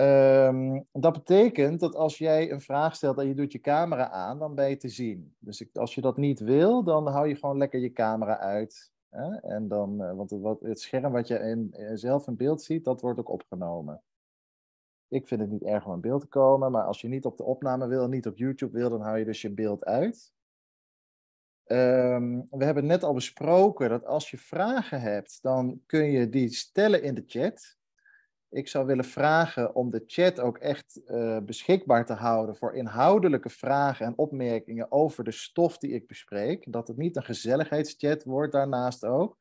Um, dat betekent dat als jij een vraag stelt en je doet je camera aan, dan ben je te zien. Dus ik, als je dat niet wil, dan hou je gewoon lekker je camera uit. Hè? En dan, eh, want het, wat, het, scherm wat je in, eh, zelf in beeld ziet, dat wordt ook opgenomen. Ik vind het niet erg om in beeld te komen, maar als je niet op de opname wil en niet op YouTube wil, dan hou je dus je beeld uit. Um, we hebben net al besproken dat als je vragen hebt, dan kun je die stellen in de chat ik zou willen vragen om de chat ook echt eh, beschikbaar te houden voor inhoudelijke vragen en opmerkingen over de stof die ik bespreek. Dat het niet een gezelligheidschat wordt daarnaast ook.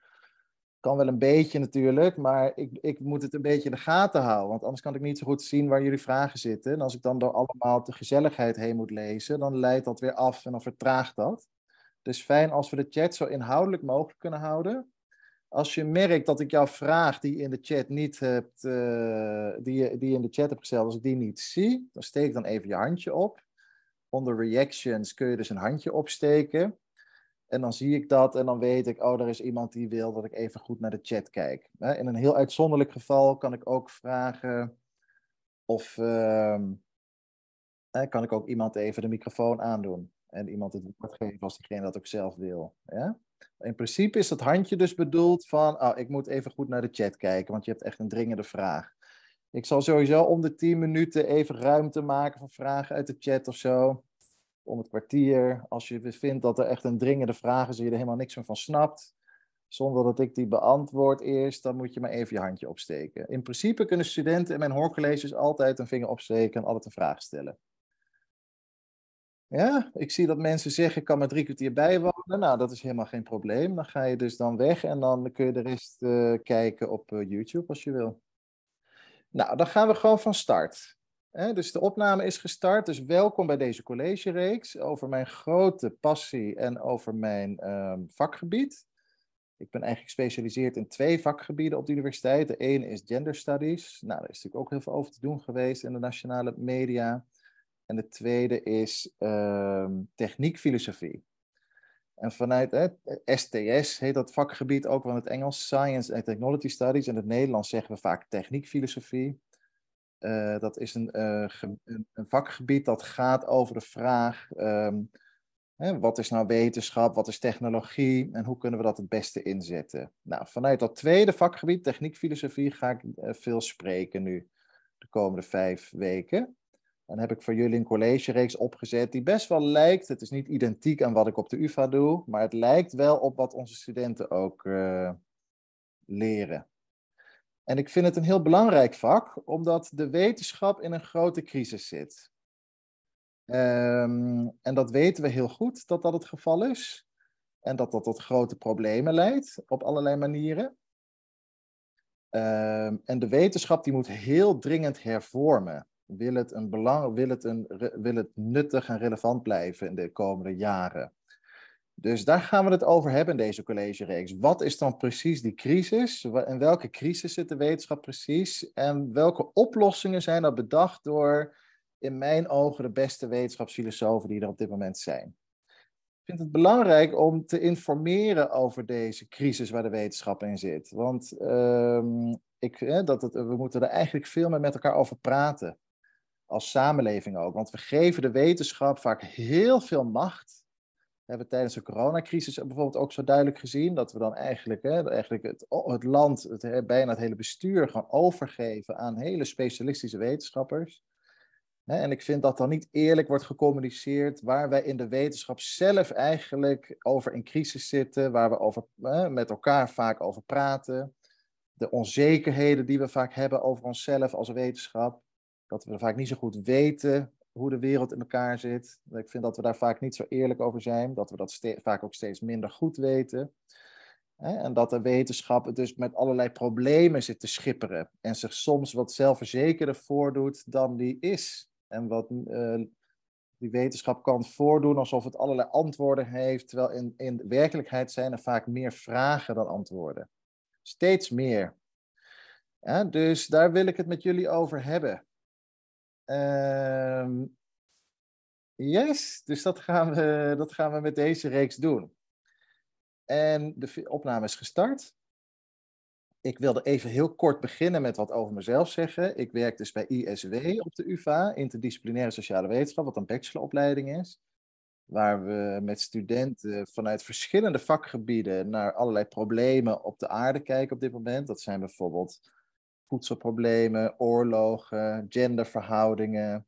Kan wel een beetje natuurlijk, maar ik, ik moet het een beetje in de gaten houden. Want anders kan ik niet zo goed zien waar jullie vragen zitten. En als ik dan door allemaal de gezelligheid heen moet lezen, dan leidt dat weer af en dan vertraagt dat. Dus fijn als we de chat zo inhoudelijk mogelijk kunnen houden als je merkt dat ik jouw vraag die in de chat niet hebt, uh, die, die je in de chat hebt gesteld, als ik die niet zie, dan steek dan even je handje op. Onder reactions kun je dus een handje opsteken. En dan zie ik dat en dan weet ik, oh, er is iemand die wil dat ik even goed naar de chat kijk. In een heel uitzonderlijk geval kan ik ook vragen of ehm, kan ik ook iemand even de microfoon aandoen en iemand het woord geven als diegene dat ook zelf wil. Ja? In principe is dat handje dus bedoeld van, oh, ik moet even goed naar de chat kijken, want je hebt echt een dringende vraag. Ik zal sowieso om de 10 minuten even ruimte maken voor vragen uit de chat of zo. Om het kwartier. Als je vindt dat er echt een dringende vraag is en je er helemaal niks meer van snapt, zonder dat ik die beantwoord eerst, dan moet je maar even je handje opsteken. In principe kunnen studenten in mijn hoorcolleges altijd een vinger opsteken en altijd een vraag stellen. Ja, ik zie dat mensen zeggen, ik kan maar drie kwartier bijwonen. Nou, dat is helemaal geen probleem. Dan ga je dus dan weg en dan kun je de rest eh, kijken op eh, YouTube als je wil. Nou, dan gaan we gewoon van start. dus de opname is gestart. Dus welkom bij deze collegereeks over mijn grote passie en over mijn ehm, vakgebied. Ik ben eigenlijk gespecialiseerd in twee vakgebieden op de universiteit. De ene is gender studies. Nou, daar is natuurlijk ook heel veel over te doen geweest in de nationale media. En de tweede is ehm, techniekfilosofie. En vanuit STS heet dat vakgebied ook van in het Engels, Science and Technology Studies. In het Nederlands zeggen we vaak techniekfilosofie. Eh, dat is eh, een, een, vakgebied dat gaat over de vraag: ehm, hè, wat is nou wetenschap, wat is technologie en hoe kunnen we dat het beste inzetten? Nou, vanuit dat tweede vakgebied, techniekfilosofie, ga ik eh, veel spreken nu de komende vijf weken. Dan heb ik voor jullie een collegereeks opgezet die best wel lijkt. Het is niet identiek aan wat ik op de UvA doe, maar het lijkt wel op wat onze studenten ook eh, leren. En ik vind het een heel belangrijk vak, omdat de wetenschap in een grote crisis zit. Ehm, en dat weten we heel goed dat dat het geval is. En dat dat tot grote problemen leidt op allerlei manieren. Ehm, en de wetenschap die moet heel dringend hervormen wil het, een belang, wil, het een, wil het nuttig en relevant blijven in de komende jaren? Dus daar gaan we het over hebben in deze collegereeks. Wat is dan precies die crisis? En welke crisis zit de wetenschap precies? En welke oplossingen zijn er bedacht door, in mijn ogen, de beste wetenschapsfilosofen die er op dit moment zijn? Ik vind het belangrijk om te informeren over deze crisis waar de wetenschap in zit. Want ehm, ik, dat we moeten er eigenlijk veel meer met elkaar over praten als samenleving ook. Want we geven de wetenschap vaak heel veel macht. We hebben tijdens de coronacrisis bijvoorbeeld ook zo duidelijk gezien dat we dan eigenlijk, hè, eigenlijk het, het land, het, bijna het hele bestuur, gewoon overgeven aan hele specialistische wetenschappers. En ik vind dat dan niet eerlijk wordt gecommuniceerd, waar wij in de wetenschap zelf eigenlijk over in crisis zitten, waar we over, hè, met elkaar vaak over praten, de onzekerheden die we vaak hebben over onszelf als wetenschap dat we vaak niet zo goed weten hoe de wereld in elkaar zit. Ik vind dat we daar vaak niet zo eerlijk over zijn, dat we dat vaak ook steeds minder goed weten. Hè? En dat de wetenschap dus met allerlei problemen zit te schipperen en zich soms wat zelfverzekerder voordoet dan die is. En wat eh, die wetenschap kan voordoen alsof het allerlei antwoorden heeft, terwijl in, in werkelijkheid zijn er vaak meer vragen dan antwoorden. Steeds meer. dus daar wil ik het met jullie over hebben. Ehm, yes, dus dat gaan, we, dat gaan we met deze reeks doen. En de opname is gestart. Ik wilde even heel kort beginnen met wat over mezelf zeggen. Ik werk dus bij ISW op de UvA, Interdisciplinaire Sociale Wetenschap, wat een bacheloropleiding is. Waar we met studenten vanuit verschillende vakgebieden naar allerlei problemen op de aarde kijken op dit moment. Dat zijn bijvoorbeeld voedselproblemen, oorlogen, genderverhoudingen,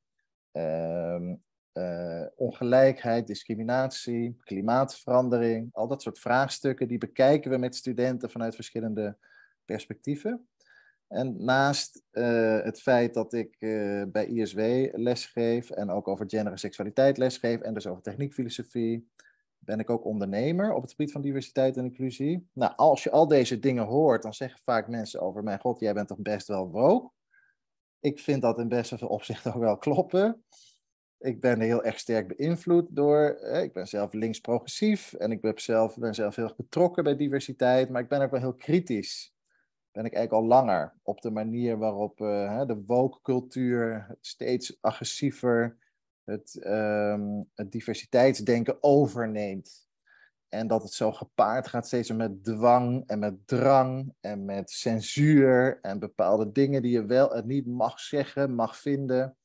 ehm, eh, ongelijkheid, discriminatie, klimaatverandering. Al dat soort vraagstukken, die bekijken we met studenten vanuit verschillende perspectieven. En naast eh, het feit dat ik eh, bij ISW lesgeef en ook over gender en seksualiteit lesgeef en dus over techniekfilosofie, ben ik ook ondernemer op het gebied van diversiteit en inclusie. Nou, als je al deze dingen hoort, dan zeggen vaak mensen over: Mijn god, jij bent toch best wel woke? Ik vind dat in best veel opzichten ook wel kloppen. Ik ben heel erg sterk beïnvloed door. ik ben zelf links-progressief en ik ben zelf, ben zelf heel erg betrokken bij diversiteit, maar ik ben ook wel heel kritisch. Ben ik eigenlijk al langer op de manier waarop eh, de woke-cultuur steeds agressiever Ehm, het, diversiteitsdenken overneemt. En dat het zo gepaard gaat steeds met dwang en met drang en met censuur en bepaalde dingen die je wel en niet mag zeggen, mag vinden.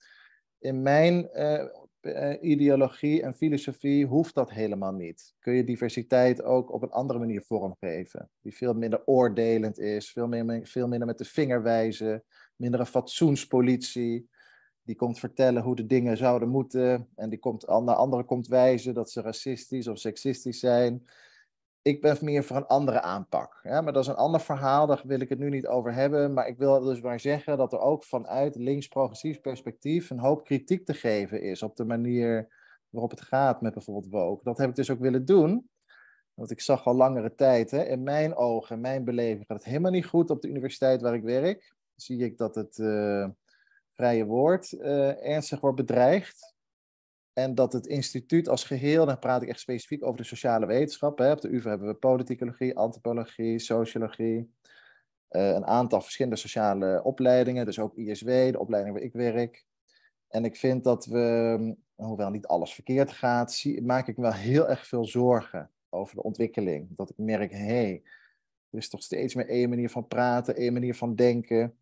In mijn eh, eh, ideologie en filosofie hoeft dat helemaal niet. Kun je diversiteit ook op een andere manier vormgeven, die veel minder oordelend is, veel, meer, veel minder met de vinger wijzen, minder een fatsoenspolitie, die komt vertellen hoe de dingen zouden moeten. En die komt naar anderen komt wijzen dat ze racistisch of seksistisch zijn. Ik ben meer voor een andere aanpak. Ja, maar dat is een ander verhaal, daar wil ik het nu niet over hebben. Maar ik wil dus maar zeggen dat er ook vanuit links-progressief perspectief een hoop kritiek te geven is op de manier waarop het gaat met bijvoorbeeld woke. Dat heb ik dus ook willen doen. Want ik zag al langere tijd, hè, in mijn ogen, in mijn beleving, gaat het helemaal niet goed op de universiteit waar ik werk. Zie ik dat het. Eh, vrije woord uh, ernstig wordt bedreigd. En dat het instituut als geheel, dan praat ik echt specifiek over de sociale wetenschappen. Op de Uv hebben we politicologie, antropologie, sociologie. Eh, een aantal verschillende sociale opleidingen, dus ook ISW, de opleiding waar ik werk. En ik vind dat we, hoewel niet alles verkeerd gaat, maak ik me wel heel erg veel zorgen over de ontwikkeling. Dat ik merk, hé, hey, er is toch steeds meer één manier van praten, één manier van denken.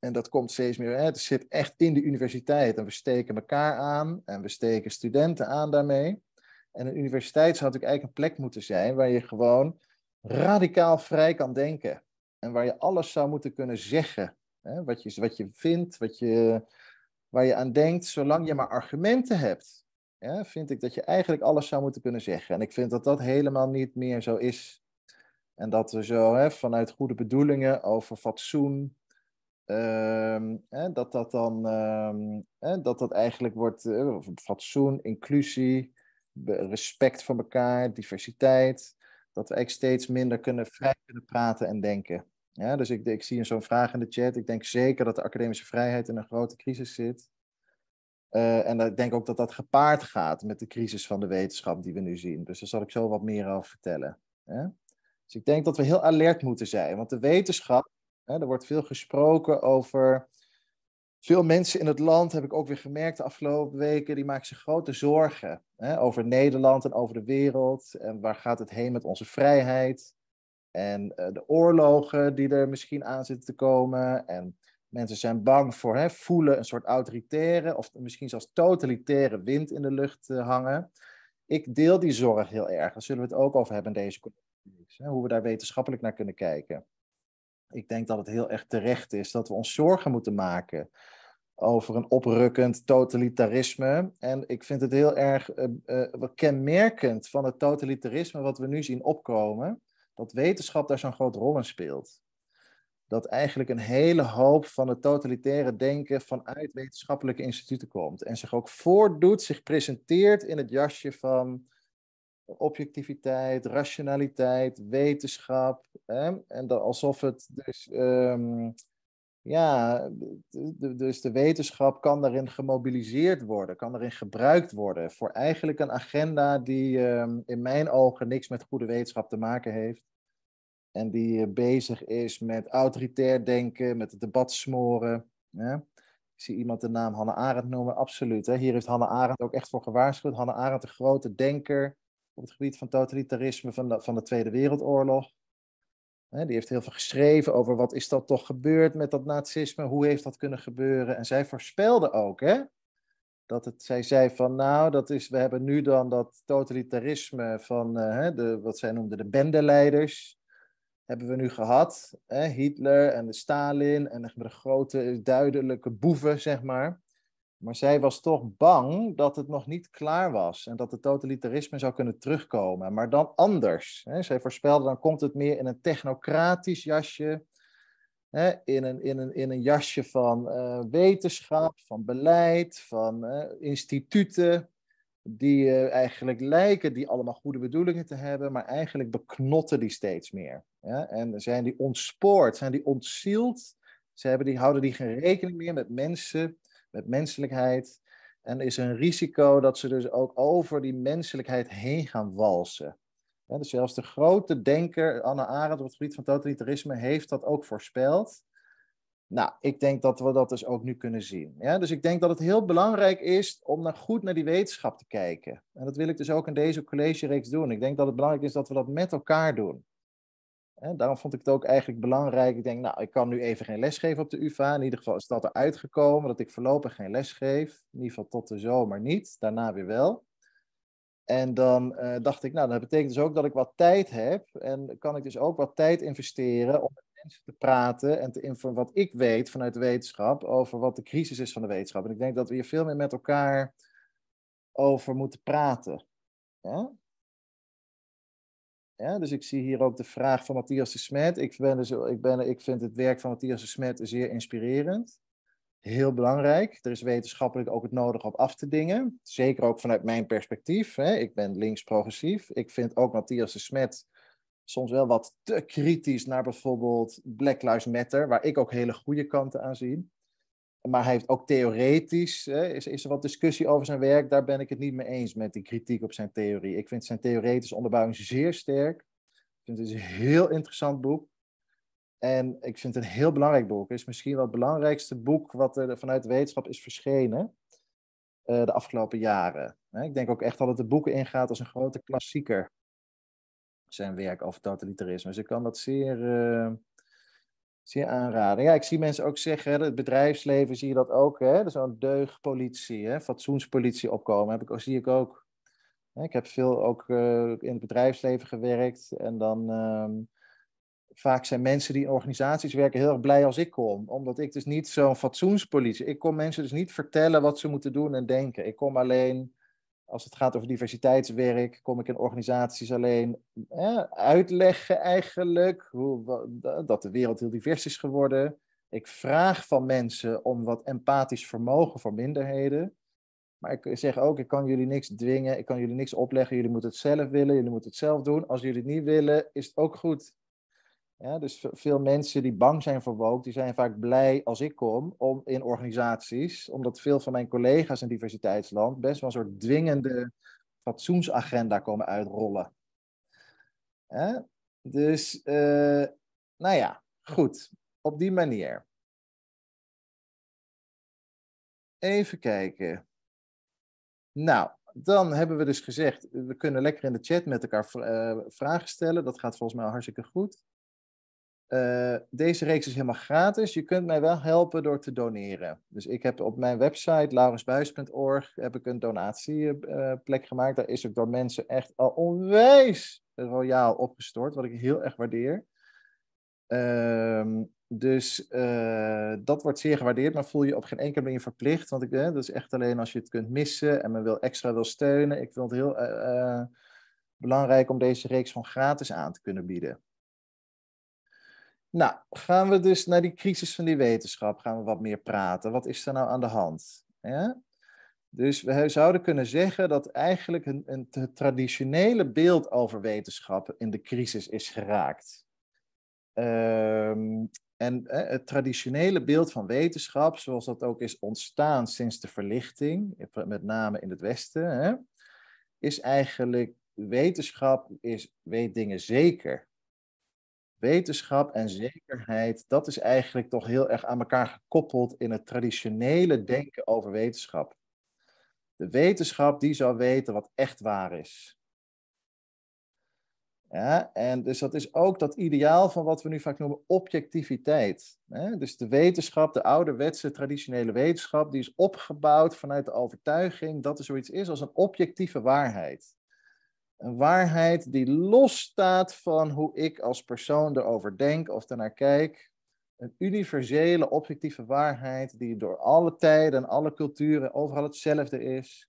En dat komt steeds meer. het zit echt in de universiteit. En we steken elkaar aan en we steken studenten aan daarmee. En een universiteit zou natuurlijk eigenlijk een plek moeten zijn waar je gewoon radicaal vrij kan denken. En waar je alles zou moeten kunnen zeggen. Hè, wat, je, wat je vindt, wat je, waar je aan denkt, zolang je maar argumenten hebt. vind ik dat je eigenlijk alles zou moeten kunnen zeggen. En ik vind dat dat helemaal niet meer zo is. En dat we zo hè, vanuit goede bedoelingen over fatsoen, Ehm, dat dat dan ehm, dat dat eigenlijk wordt eh, fatsoen, inclusie, respect voor elkaar, diversiteit. Dat we eigenlijk steeds minder kunnen vrij kunnen praten en denken. Ja, dus ik, ik zie zo'n vraag in de chat. Ik denk zeker dat de academische vrijheid in een grote crisis zit. Eh, en ik denk ook dat dat gepaard gaat met de crisis van de wetenschap die we nu zien. Dus daar zal ik zo wat meer over vertellen. Dus ik denk dat we heel alert moeten zijn, want de wetenschap er wordt veel gesproken over. Veel mensen in het land, heb ik ook weer gemerkt de afgelopen weken, die maken zich grote zorgen over Nederland en over de wereld. En waar gaat het heen met onze vrijheid? En eh, de oorlogen die er misschien aan zitten te komen. En mensen zijn bang voor, hè, voelen een soort autoritaire of misschien zelfs totalitaire wind in de lucht eh, hangen. Ik deel die zorg heel erg. Daar zullen we het ook over hebben in deze collecties. Hoe we daar wetenschappelijk naar kunnen kijken ik denk dat het heel erg terecht is dat we ons zorgen moeten maken over een oprukkend totalitarisme. En ik vind het heel erg eh, eh, kenmerkend van het totalitarisme wat we nu zien opkomen, dat wetenschap daar zo'n grote rol in speelt. Dat eigenlijk een hele hoop van het totalitaire denken vanuit wetenschappelijke instituten komt en zich ook voordoet, zich presenteert in het jasje van objectiviteit, rationaliteit, wetenschap. Hè? En dan alsof het dus, ehm, ja, dus de wetenschap kan daarin gemobiliseerd worden, kan daarin gebruikt worden voor eigenlijk een agenda die ehm, in mijn ogen niks met goede wetenschap te maken heeft. En die eh, bezig is met autoritair denken, met het debat smoren. Hè? Ik zie iemand de naam Hannah Arendt noemen, absoluut. Hè? Hier heeft Hannah Arendt ook echt voor gewaarschuwd. Hannah Arendt, de grote denker, op het gebied van totalitarisme van de, van de Tweede Wereldoorlog. He, die heeft heel veel geschreven over wat is dat toch gebeurd met dat nazisme, hoe heeft dat kunnen gebeuren. En zij voorspelde ook, hè, dat het, zij zei van nou, dat is, we hebben nu dan dat totalitarisme van eh, de, wat zij noemde de bendeleiders, hebben we nu gehad. Hitler en de Stalin en de grote duidelijke boeven, zeg maar. Maar zij was toch bang dat het nog niet klaar was en dat het totalitarisme zou kunnen terugkomen, maar dan anders. Hè? Zij voorspelde dan komt het meer in een technocratisch jasje, hè? In, een, in, een, in een jasje van eh, wetenschap, van beleid, van eh, instituten, die eh, eigenlijk lijken die allemaal goede bedoelingen te hebben, maar eigenlijk beknotten die steeds meer. Hè? En zijn die ontspoord, zijn die ontzield, ze hebben die, houden die geen rekening meer met mensen met menselijkheid. En er is een risico dat ze dus ook over die menselijkheid heen gaan walsen. dus zelfs de grote denker Anne Arendt op het gebied van totalitarisme heeft dat ook voorspeld. Nou, ik denk dat we dat dus ook nu kunnen zien. Ja, dus ik denk dat het heel belangrijk is om naar goed naar die wetenschap te kijken. En dat wil ik dus ook in deze collegereeks doen. Ik denk dat het belangrijk is dat we dat met elkaar doen daarom vond ik het ook eigenlijk belangrijk. Ik denk, nou, ik kan nu even geen les geven op de UvA. In ieder geval is dat eruit gekomen, dat ik voorlopig geen les geef. In ieder geval tot de zomer niet, daarna weer wel. En dan eh, dacht ik, nou, dat betekent dus ook dat ik wat tijd heb. En kan ik dus ook wat tijd investeren om met mensen te praten en te informeren wat ik weet vanuit de wetenschap over wat de crisis is van de wetenschap. En ik denk dat we hier veel meer met elkaar over moeten praten. Ja? dus ik zie hier ook de vraag van Matthias de Smet. Ik, ben dus, ik, ben, ik vind het werk van Matthias de Smet zeer inspirerend. Heel belangrijk. Er is wetenschappelijk ook het nodig op af te dingen. Zeker ook vanuit mijn perspectief. Hè. Ik ben links-progressief. Ik vind ook Matthias de Smet soms wel wat te kritisch naar bijvoorbeeld Black Lives Matter, waar ik ook hele goede kanten aan zie. Maar hij heeft ook theoretisch, hè, is, er wat discussie over zijn werk. Daar ben ik het niet mee eens met die kritiek op zijn theorie. Ik vind zijn theoretische onderbouwing zeer sterk. Ik vind het een heel interessant boek. En ik vind het een heel belangrijk boek. Het is misschien wel het belangrijkste boek wat er vanuit de wetenschap is verschenen eh, de afgelopen jaren. Ik denk ook echt dat het de boeken ingaat als een grote klassieker. Zijn werk over totalitarisme. Dus ik kan dat zeer, eh, Zeer aanraden. Ja, ik zie mensen ook zeggen, het bedrijfsleven zie je dat ook, hè? Zo'n deugdpolitie, hè? fatsoenspolitie opkomen, heb ik, zie ik ook. Ik heb veel ook eh, in het bedrijfsleven gewerkt en dan... Ehm, vaak zijn mensen die in organisaties werken heel erg blij als ik kom. Omdat ik dus niet zo'n fatsoenspolitie. Ik kom mensen dus niet vertellen wat ze moeten doen en denken. Ik kom alleen als het gaat over diversiteitswerk, kom ik in organisaties alleen uitleggen eigenlijk hoe, dat de wereld heel divers is geworden. Ik vraag van mensen om wat empathisch vermogen voor minderheden. Maar ik zeg ook, ik kan jullie niks dwingen, ik kan jullie niks opleggen, jullie moeten het zelf willen, jullie moeten het zelf doen. Als jullie het niet willen, is het ook goed dus veel mensen die bang zijn voor woke, die zijn vaak blij als ik kom om, in organisaties, omdat veel van mijn collega's in diversiteitsland best wel een soort dwingende fatsoensagenda komen uitrollen. dus, eh, nou ja, goed, op die manier. Even kijken. Nou, dan hebben we dus gezegd, we kunnen lekker in de chat met elkaar eh, vragen stellen. Dat gaat volgens mij hartstikke goed. Eh, deze reeks is helemaal gratis. Je kunt mij wel helpen door te doneren. Dus ik heb op mijn website laurensbuis.org heb ik een donatieplek eh, gemaakt. Daar is ook door mensen echt al onwijs royaal opgestort, wat ik heel erg waardeer. Ehm, dus eh, dat wordt zeer gewaardeerd, maar voel je op geen enkele manier verplicht. Want ik, dat is echt alleen als je het kunt missen en me wil, extra wil steunen. Ik vind het heel belangrijk om deze reeks van gratis aan te kunnen bieden. Nou, gaan we dus naar die crisis van die wetenschap, gaan we wat meer praten. Wat is er nou aan de hand? Dus we zouden kunnen zeggen dat eigenlijk een, een, het traditionele beeld over wetenschap in de crisis is geraakt. Ehm, en het traditionele beeld van wetenschap, zoals dat ook is ontstaan sinds de verlichting, eh, met name in het Westen, hè, is eigenlijk wetenschap is, weet dingen zeker wetenschap en zekerheid, dat is eigenlijk toch heel erg aan elkaar gekoppeld in het traditionele denken over wetenschap. De wetenschap die zou weten wat echt waar is. Ja, en dus dat is ook dat ideaal van wat we nu vaak noemen objectiviteit. Dus de wetenschap, de ouderwetse traditionele wetenschap, die is opgebouwd vanuit de overtuiging dat er zoiets is als een objectieve waarheid. Een waarheid die losstaat van hoe ik als persoon erover denk of ernaar kijk. Een universele, objectieve waarheid die door alle tijden en alle culturen overal hetzelfde is.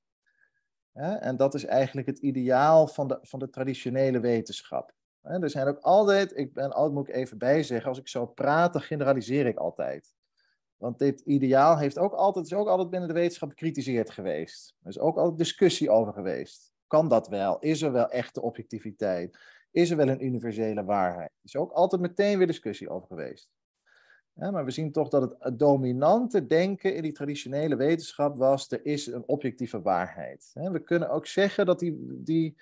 En dat is eigenlijk het ideaal van de, van de traditionele wetenschap. Er zijn ook altijd, ik ben oh, altijd, moet ik even bijzeggen, als ik zo praat, dan generaliseer ik altijd. Want dit ideaal heeft ook altijd, is ook altijd binnen de wetenschap gecritiseerd geweest. Er is ook altijd discussie over geweest. Kan dat wel? Is er wel echte objectiviteit? Is er wel een universele waarheid? Er is ook altijd meteen weer discussie over geweest. maar we zien toch dat het eh, dominante denken in die traditionele wetenschap was: er is een objectieve waarheid. We kunnen ook zeggen dat die, die,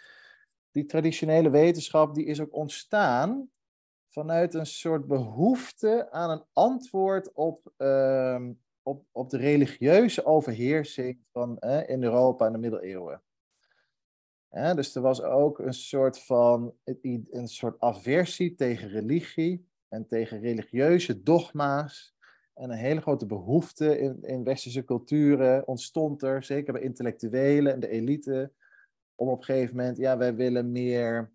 die traditionele wetenschap die is ook ontstaan vanuit een soort behoefte aan een antwoord op, ehm, op, op de religieuze overheersing van, eh, in Europa in de middeleeuwen. Ja, dus er was ook een soort van een soort aversie tegen religie en tegen religieuze dogma's. En een hele grote behoefte in, in westerse culturen ontstond er, zeker bij intellectuelen en de elite, om op een gegeven moment, ja, wij willen meer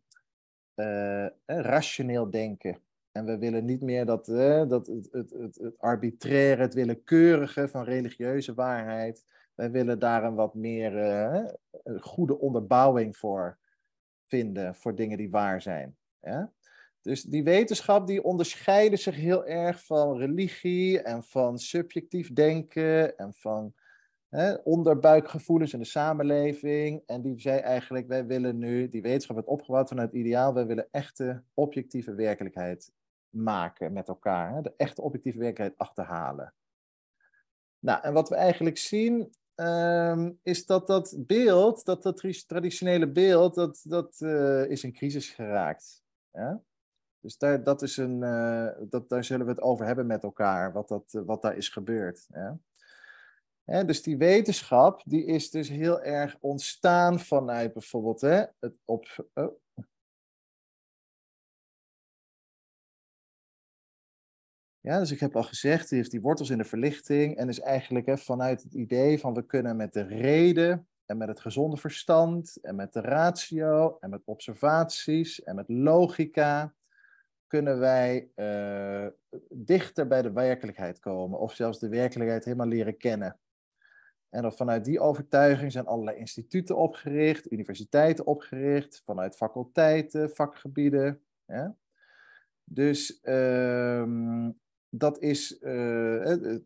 eh, rationeel denken. En we willen niet meer dat, dat het, het, het, het arbitraire, het willekeurige van religieuze waarheid. Wij willen daar een wat meer eh, goede onderbouwing voor vinden, voor dingen die waar zijn. Dus die wetenschap die onderscheiden zich heel erg van religie en van subjectief denken en van hè, onderbuikgevoelens in de samenleving. En die zei eigenlijk, wij willen nu, die wetenschap werd opgebouwd vanuit het ideaal, wij willen echte objectieve werkelijkheid maken met elkaar. de echte objectieve werkelijkheid achterhalen. Nou, en wat we eigenlijk zien Ehm, is dat dat beeld, dat, dat traditionele beeld, dat, dat eh, is in crisis geraakt. Ja? Dus daar, dat is een, eh, dat, daar zullen we het over hebben met elkaar, wat, dat, wat daar is gebeurd. dus die wetenschap, die is dus heel erg ontstaan vanuit bijvoorbeeld hè, het op, eh, Ja, dus ik heb al gezegd, die heeft die wortels in de verlichting en is eigenlijk hè, vanuit het idee van we kunnen met de reden en met het gezonde verstand en met de ratio en met observaties en met logica kunnen wij eh, dichter bij de werkelijkheid komen of zelfs de werkelijkheid helemaal leren kennen. En vanuit die overtuiging zijn allerlei instituten opgericht, universiteiten opgericht, vanuit faculteiten, vakgebieden. Dus ehm, dat is eh,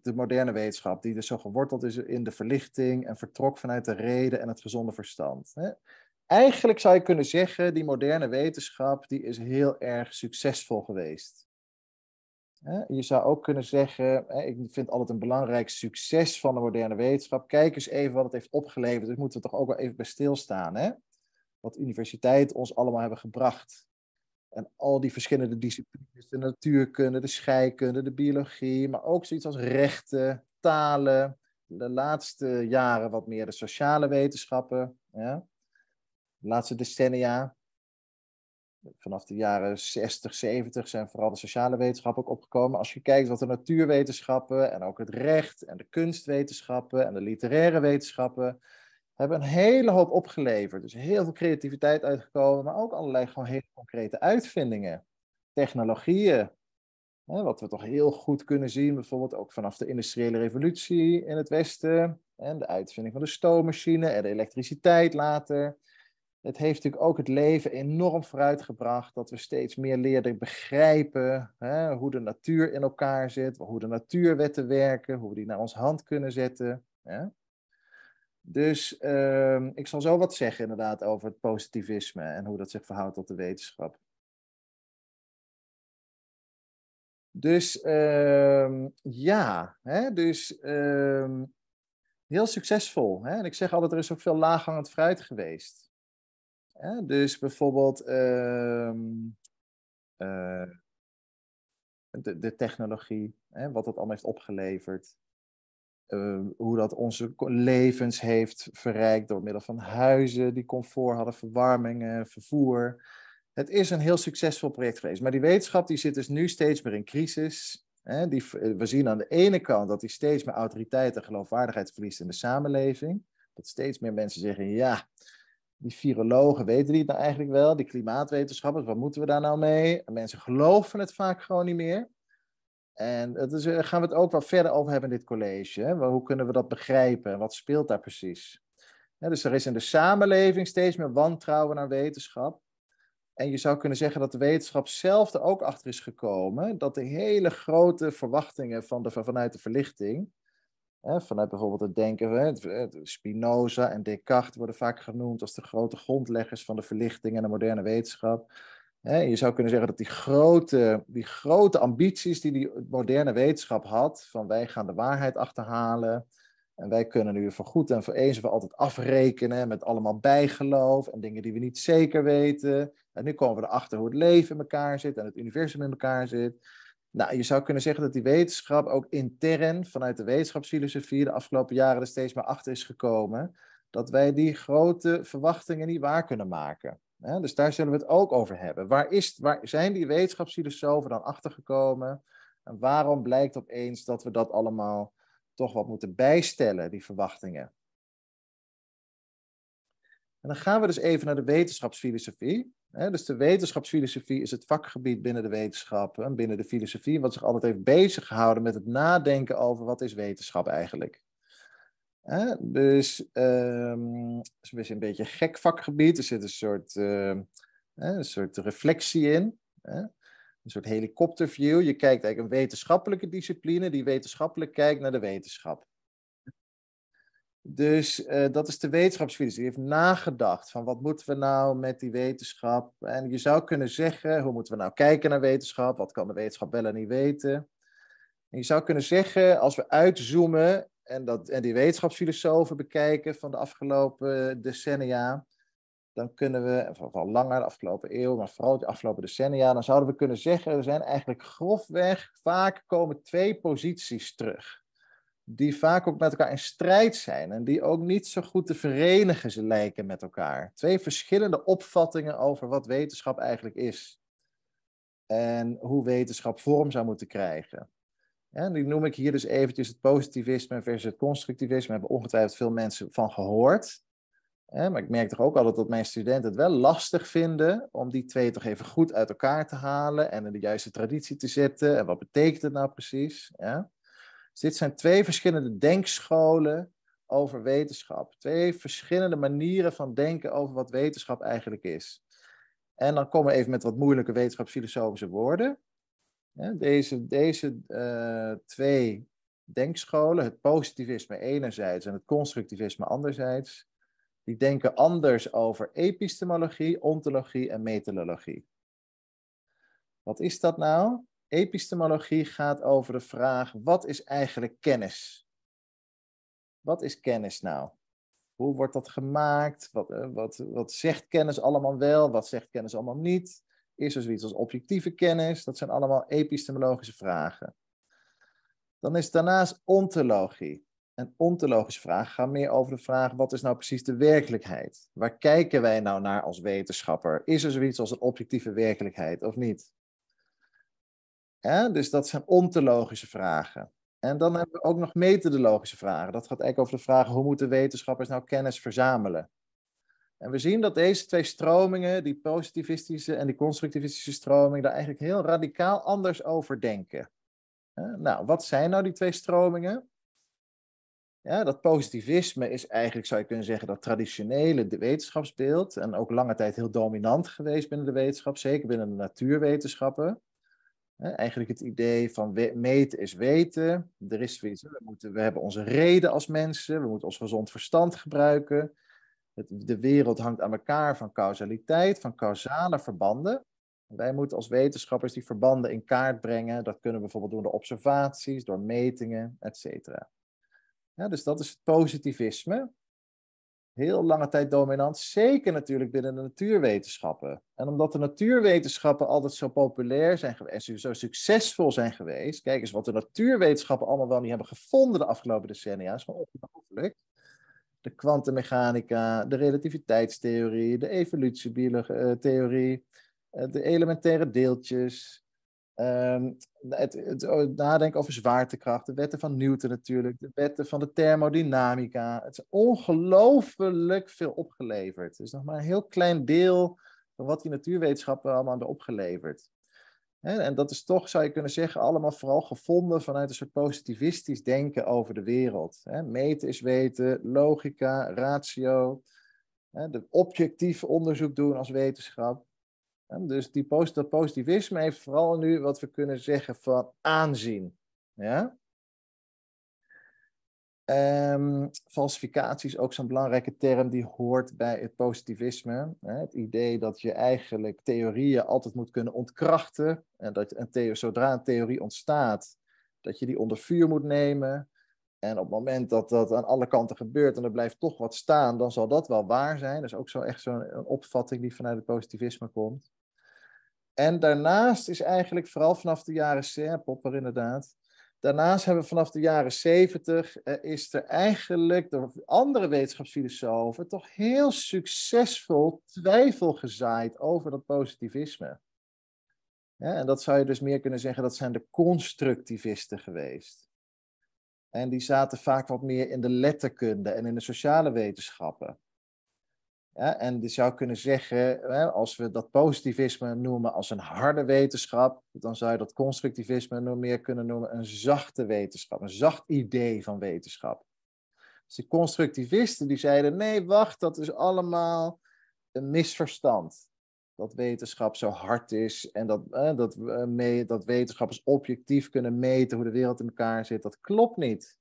de moderne wetenschap, die dus zo geworteld is in de verlichting en vertrok vanuit de reden en het gezonde verstand. Hè? Eigenlijk zou je kunnen zeggen, die moderne wetenschap die is heel erg succesvol geweest. Je zou ook kunnen zeggen, ik vind altijd een belangrijk succes van de moderne wetenschap. Kijk eens even wat het heeft opgeleverd. Dus moeten we toch ook wel even bij stilstaan. Hè? Wat de universiteit ons allemaal hebben gebracht. En al die verschillende disciplines, de natuurkunde, de scheikunde, de biologie, maar ook zoiets als rechten, talen, de laatste jaren wat meer de sociale wetenschappen, ja? de laatste decennia. Vanaf de jaren 60, 70 zijn vooral de sociale wetenschappen ook opgekomen. Als je kijkt wat de natuurwetenschappen en ook het recht en de kunstwetenschappen en de literaire wetenschappen, hebben een hele hoop opgeleverd. Dus heel veel creativiteit uitgekomen, maar ook allerlei gewoon hele concrete uitvindingen, technologieën. Hè, wat we toch heel goed kunnen zien, bijvoorbeeld ook vanaf de industriële revolutie in het Westen. En de uitvinding van de stoommachine en de elektriciteit later. Het heeft natuurlijk ook het leven enorm vooruitgebracht dat we steeds meer leerden begrijpen hè, hoe de natuur in elkaar zit, hoe de natuurwetten werken, hoe we die naar ons hand kunnen zetten. Hè. Dus ehm, ik zal zo wat zeggen inderdaad over het positivisme en hoe dat zich verhoudt tot de wetenschap. Dus ehm, ja, hè? dus ehm, heel succesvol. Hè? En ik zeg altijd, er is ook veel laaghangend fruit geweest. Hè? Dus bijvoorbeeld eh, de, de, technologie, hè? wat dat allemaal heeft opgeleverd. Ehm, hoe dat onze levens heeft verrijkt door middel van huizen die comfort hadden, verwarmingen, vervoer. Het is een heel succesvol project geweest. Maar die wetenschap die zit dus nu steeds meer in crisis. Hè? Die, eh, we zien aan de ene kant dat die steeds meer autoriteit en geloofwaardigheid verliest in de samenleving. Dat steeds meer mensen zeggen, ja, die virologen weten die het nou eigenlijk wel, die klimaatwetenschappers, wat moeten we daar nou mee? mensen geloven het vaak gewoon niet meer. En daar eh, gaan we het ook wat verder over hebben in dit college. Hè? Hoe kunnen we dat begrijpen? Wat speelt daar precies? dus er is in de samenleving steeds meer wantrouwen naar wetenschap. En je zou kunnen zeggen dat de wetenschap zelf er ook achter is gekomen dat de hele grote verwachtingen van de, vanuit de verlichting, hè, vanuit bijvoorbeeld het denken, van Spinoza en Descartes worden vaak genoemd als de grote grondleggers van de verlichting en de moderne wetenschap je zou kunnen zeggen dat die grote, die grote ambities die die moderne wetenschap had, van wij gaan de waarheid achterhalen en wij kunnen nu voor goed en voor eens en voor altijd afrekenen met allemaal bijgeloof en dingen die we niet zeker weten. En nu komen we erachter hoe het leven in elkaar zit en het universum in elkaar zit. Nou, je zou kunnen zeggen dat die wetenschap ook intern vanuit de wetenschapsfilosofie de afgelopen jaren er steeds maar achter is gekomen dat wij die grote verwachtingen niet waar kunnen maken. Dus daar zullen we het ook over hebben. Waar, is, waar zijn die wetenschapsfilosofen dan achtergekomen? En waarom blijkt opeens dat we dat allemaal toch wat moeten bijstellen, die verwachtingen? En dan gaan we dus even naar de wetenschapsfilosofie. dus de wetenschapsfilosofie is het vakgebied binnen de wetenschappen en binnen de filosofie, wat zich altijd heeft bezig met het nadenken over wat is wetenschap eigenlijk. Dus ehm, het is een beetje een gek vakgebied. Er zit een soort, ehm, een soort reflectie in. Een soort helikopterview. Je kijkt eigenlijk een wetenschappelijke discipline die wetenschappelijk kijkt naar de wetenschap. Dus eh, dat is de wetenschapsfilosofie. Die heeft nagedacht van wat moeten we nou met die wetenschap. En je zou kunnen zeggen, hoe moeten we nou kijken naar wetenschap? Wat kan de wetenschap wel en niet weten? En je zou kunnen zeggen, als we uitzoomen en, dat, en die wetenschapsfilosofen bekijken van de afgelopen decennia, dan kunnen we, vooral langer, de afgelopen eeuw, maar vooral de afgelopen decennia, dan zouden we kunnen zeggen, er zijn eigenlijk grofweg, vaak komen twee posities terug. Die vaak ook met elkaar in strijd zijn en die ook niet zo goed te verenigen lijken met elkaar. Twee verschillende opvattingen over wat wetenschap eigenlijk is. En hoe wetenschap vorm zou moeten krijgen. En die noem ik hier dus eventjes het positivisme versus het constructivisme. Daar hebben ongetwijfeld veel mensen van gehoord. Maar ik merk toch ook altijd dat mijn studenten het wel lastig vinden om die twee toch even goed uit elkaar te halen en in de juiste traditie te zetten. En wat betekent het nou precies? Dus dit zijn twee verschillende denkscholen over wetenschap. Twee verschillende manieren van denken over wat wetenschap eigenlijk is. En dan komen we even met wat moeilijke wetenschapsfilosofische woorden. Deze, deze eh, twee denkscholen, het positivisme enerzijds en het constructivisme anderzijds, die denken anders over epistemologie, ontologie en methodologie. Wat is dat nou? Epistemologie gaat over de vraag: wat is eigenlijk kennis? Wat is kennis nou? Hoe wordt dat gemaakt? Wat, eh, wat, wat zegt kennis allemaal wel? Wat zegt kennis allemaal niet? Is er zoiets als objectieve kennis? Dat zijn allemaal epistemologische vragen. Dan is daarnaast ontologie. En ontologische vragen gaan meer over de vraag: wat is nou precies de werkelijkheid? Waar kijken wij nou naar als wetenschapper? Is er zoiets als een objectieve werkelijkheid of niet? dus dat zijn ontologische vragen. En dan hebben we ook nog methodologische vragen. Dat gaat eigenlijk over de vraag: hoe moeten wetenschappers nou kennis verzamelen? En we zien dat deze twee stromingen, die positivistische en die constructivistische stroming, daar eigenlijk heel radicaal anders over denken. Nou, wat zijn nou die twee stromingen? Ja, dat positivisme is eigenlijk, zou je kunnen zeggen, dat traditionele wetenschapsbeeld. En ook lange tijd heel dominant geweest binnen de wetenschap, zeker binnen de natuurwetenschappen. eigenlijk het idee van meten is weten. Er is, we, moeten, we hebben onze reden als mensen, we moeten ons gezond verstand gebruiken de wereld hangt aan elkaar van causaliteit, van causale verbanden. Wij moeten als wetenschappers die verbanden in kaart brengen. Dat kunnen we bijvoorbeeld doen door observaties, door metingen, et cetera. dus dat is het positivisme. Heel lange tijd dominant, zeker natuurlijk binnen de natuurwetenschappen. En omdat de natuurwetenschappen altijd zo populair zijn geweest en zo succesvol zijn geweest, kijk eens wat de natuurwetenschappen allemaal wel niet hebben gevonden de afgelopen decennia, is ongelooflijk de kwantummechanica, de relativiteitstheorie, de theorie, eh, de elementaire deeltjes, ehm, het, het, oh, nadenken over zwaartekracht, de wetten van Newton natuurlijk, de wetten van de thermodynamica. Het is ongelooflijk veel opgeleverd. Het is nog maar een heel klein deel van wat die natuurwetenschappen allemaal hebben opgeleverd. En dat is toch, zou je kunnen zeggen, allemaal vooral gevonden vanuit een soort positivistisch denken over de wereld. Meten is weten, logica, ratio, de objectief onderzoek doen als wetenschap. Dus die, dat positivisme heeft vooral nu wat we kunnen zeggen van aanzien. Ja? Um, ehm, falsificatie is ook zo'n belangrijke term die hoort bij het positivisme. Het idee dat je eigenlijk theorieën altijd moet kunnen ontkrachten. En dat een zodra een theorie ontstaat, dat je die onder vuur moet nemen. En op het moment dat dat aan alle kanten gebeurt en er blijft toch wat staan, dan zal dat wel waar zijn. Dat is ook zo echt zo'n opvatting die vanuit het positivisme komt. En daarnaast is eigenlijk vooral vanaf de jaren, C, popper inderdaad, Daarnaast hebben we vanaf de jaren 70 eh, is er eigenlijk door andere wetenschapsfilosofen toch heel succesvol twijfel gezaaid over dat positivisme. en dat zou je dus meer kunnen zeggen, dat zijn de constructivisten geweest. En die zaten vaak wat meer in de letterkunde en in de sociale wetenschappen en dus je zou kunnen zeggen, als we dat positivisme noemen als een harde wetenschap, dan zou je dat constructivisme nog meer kunnen noemen een zachte wetenschap, een zacht idee van wetenschap. Dus die constructivisten die zeiden, nee, wacht, dat is allemaal een misverstand. Dat wetenschap zo hard is en dat, dat, dat wetenschappers objectief kunnen meten hoe de wereld in elkaar zit, dat klopt niet.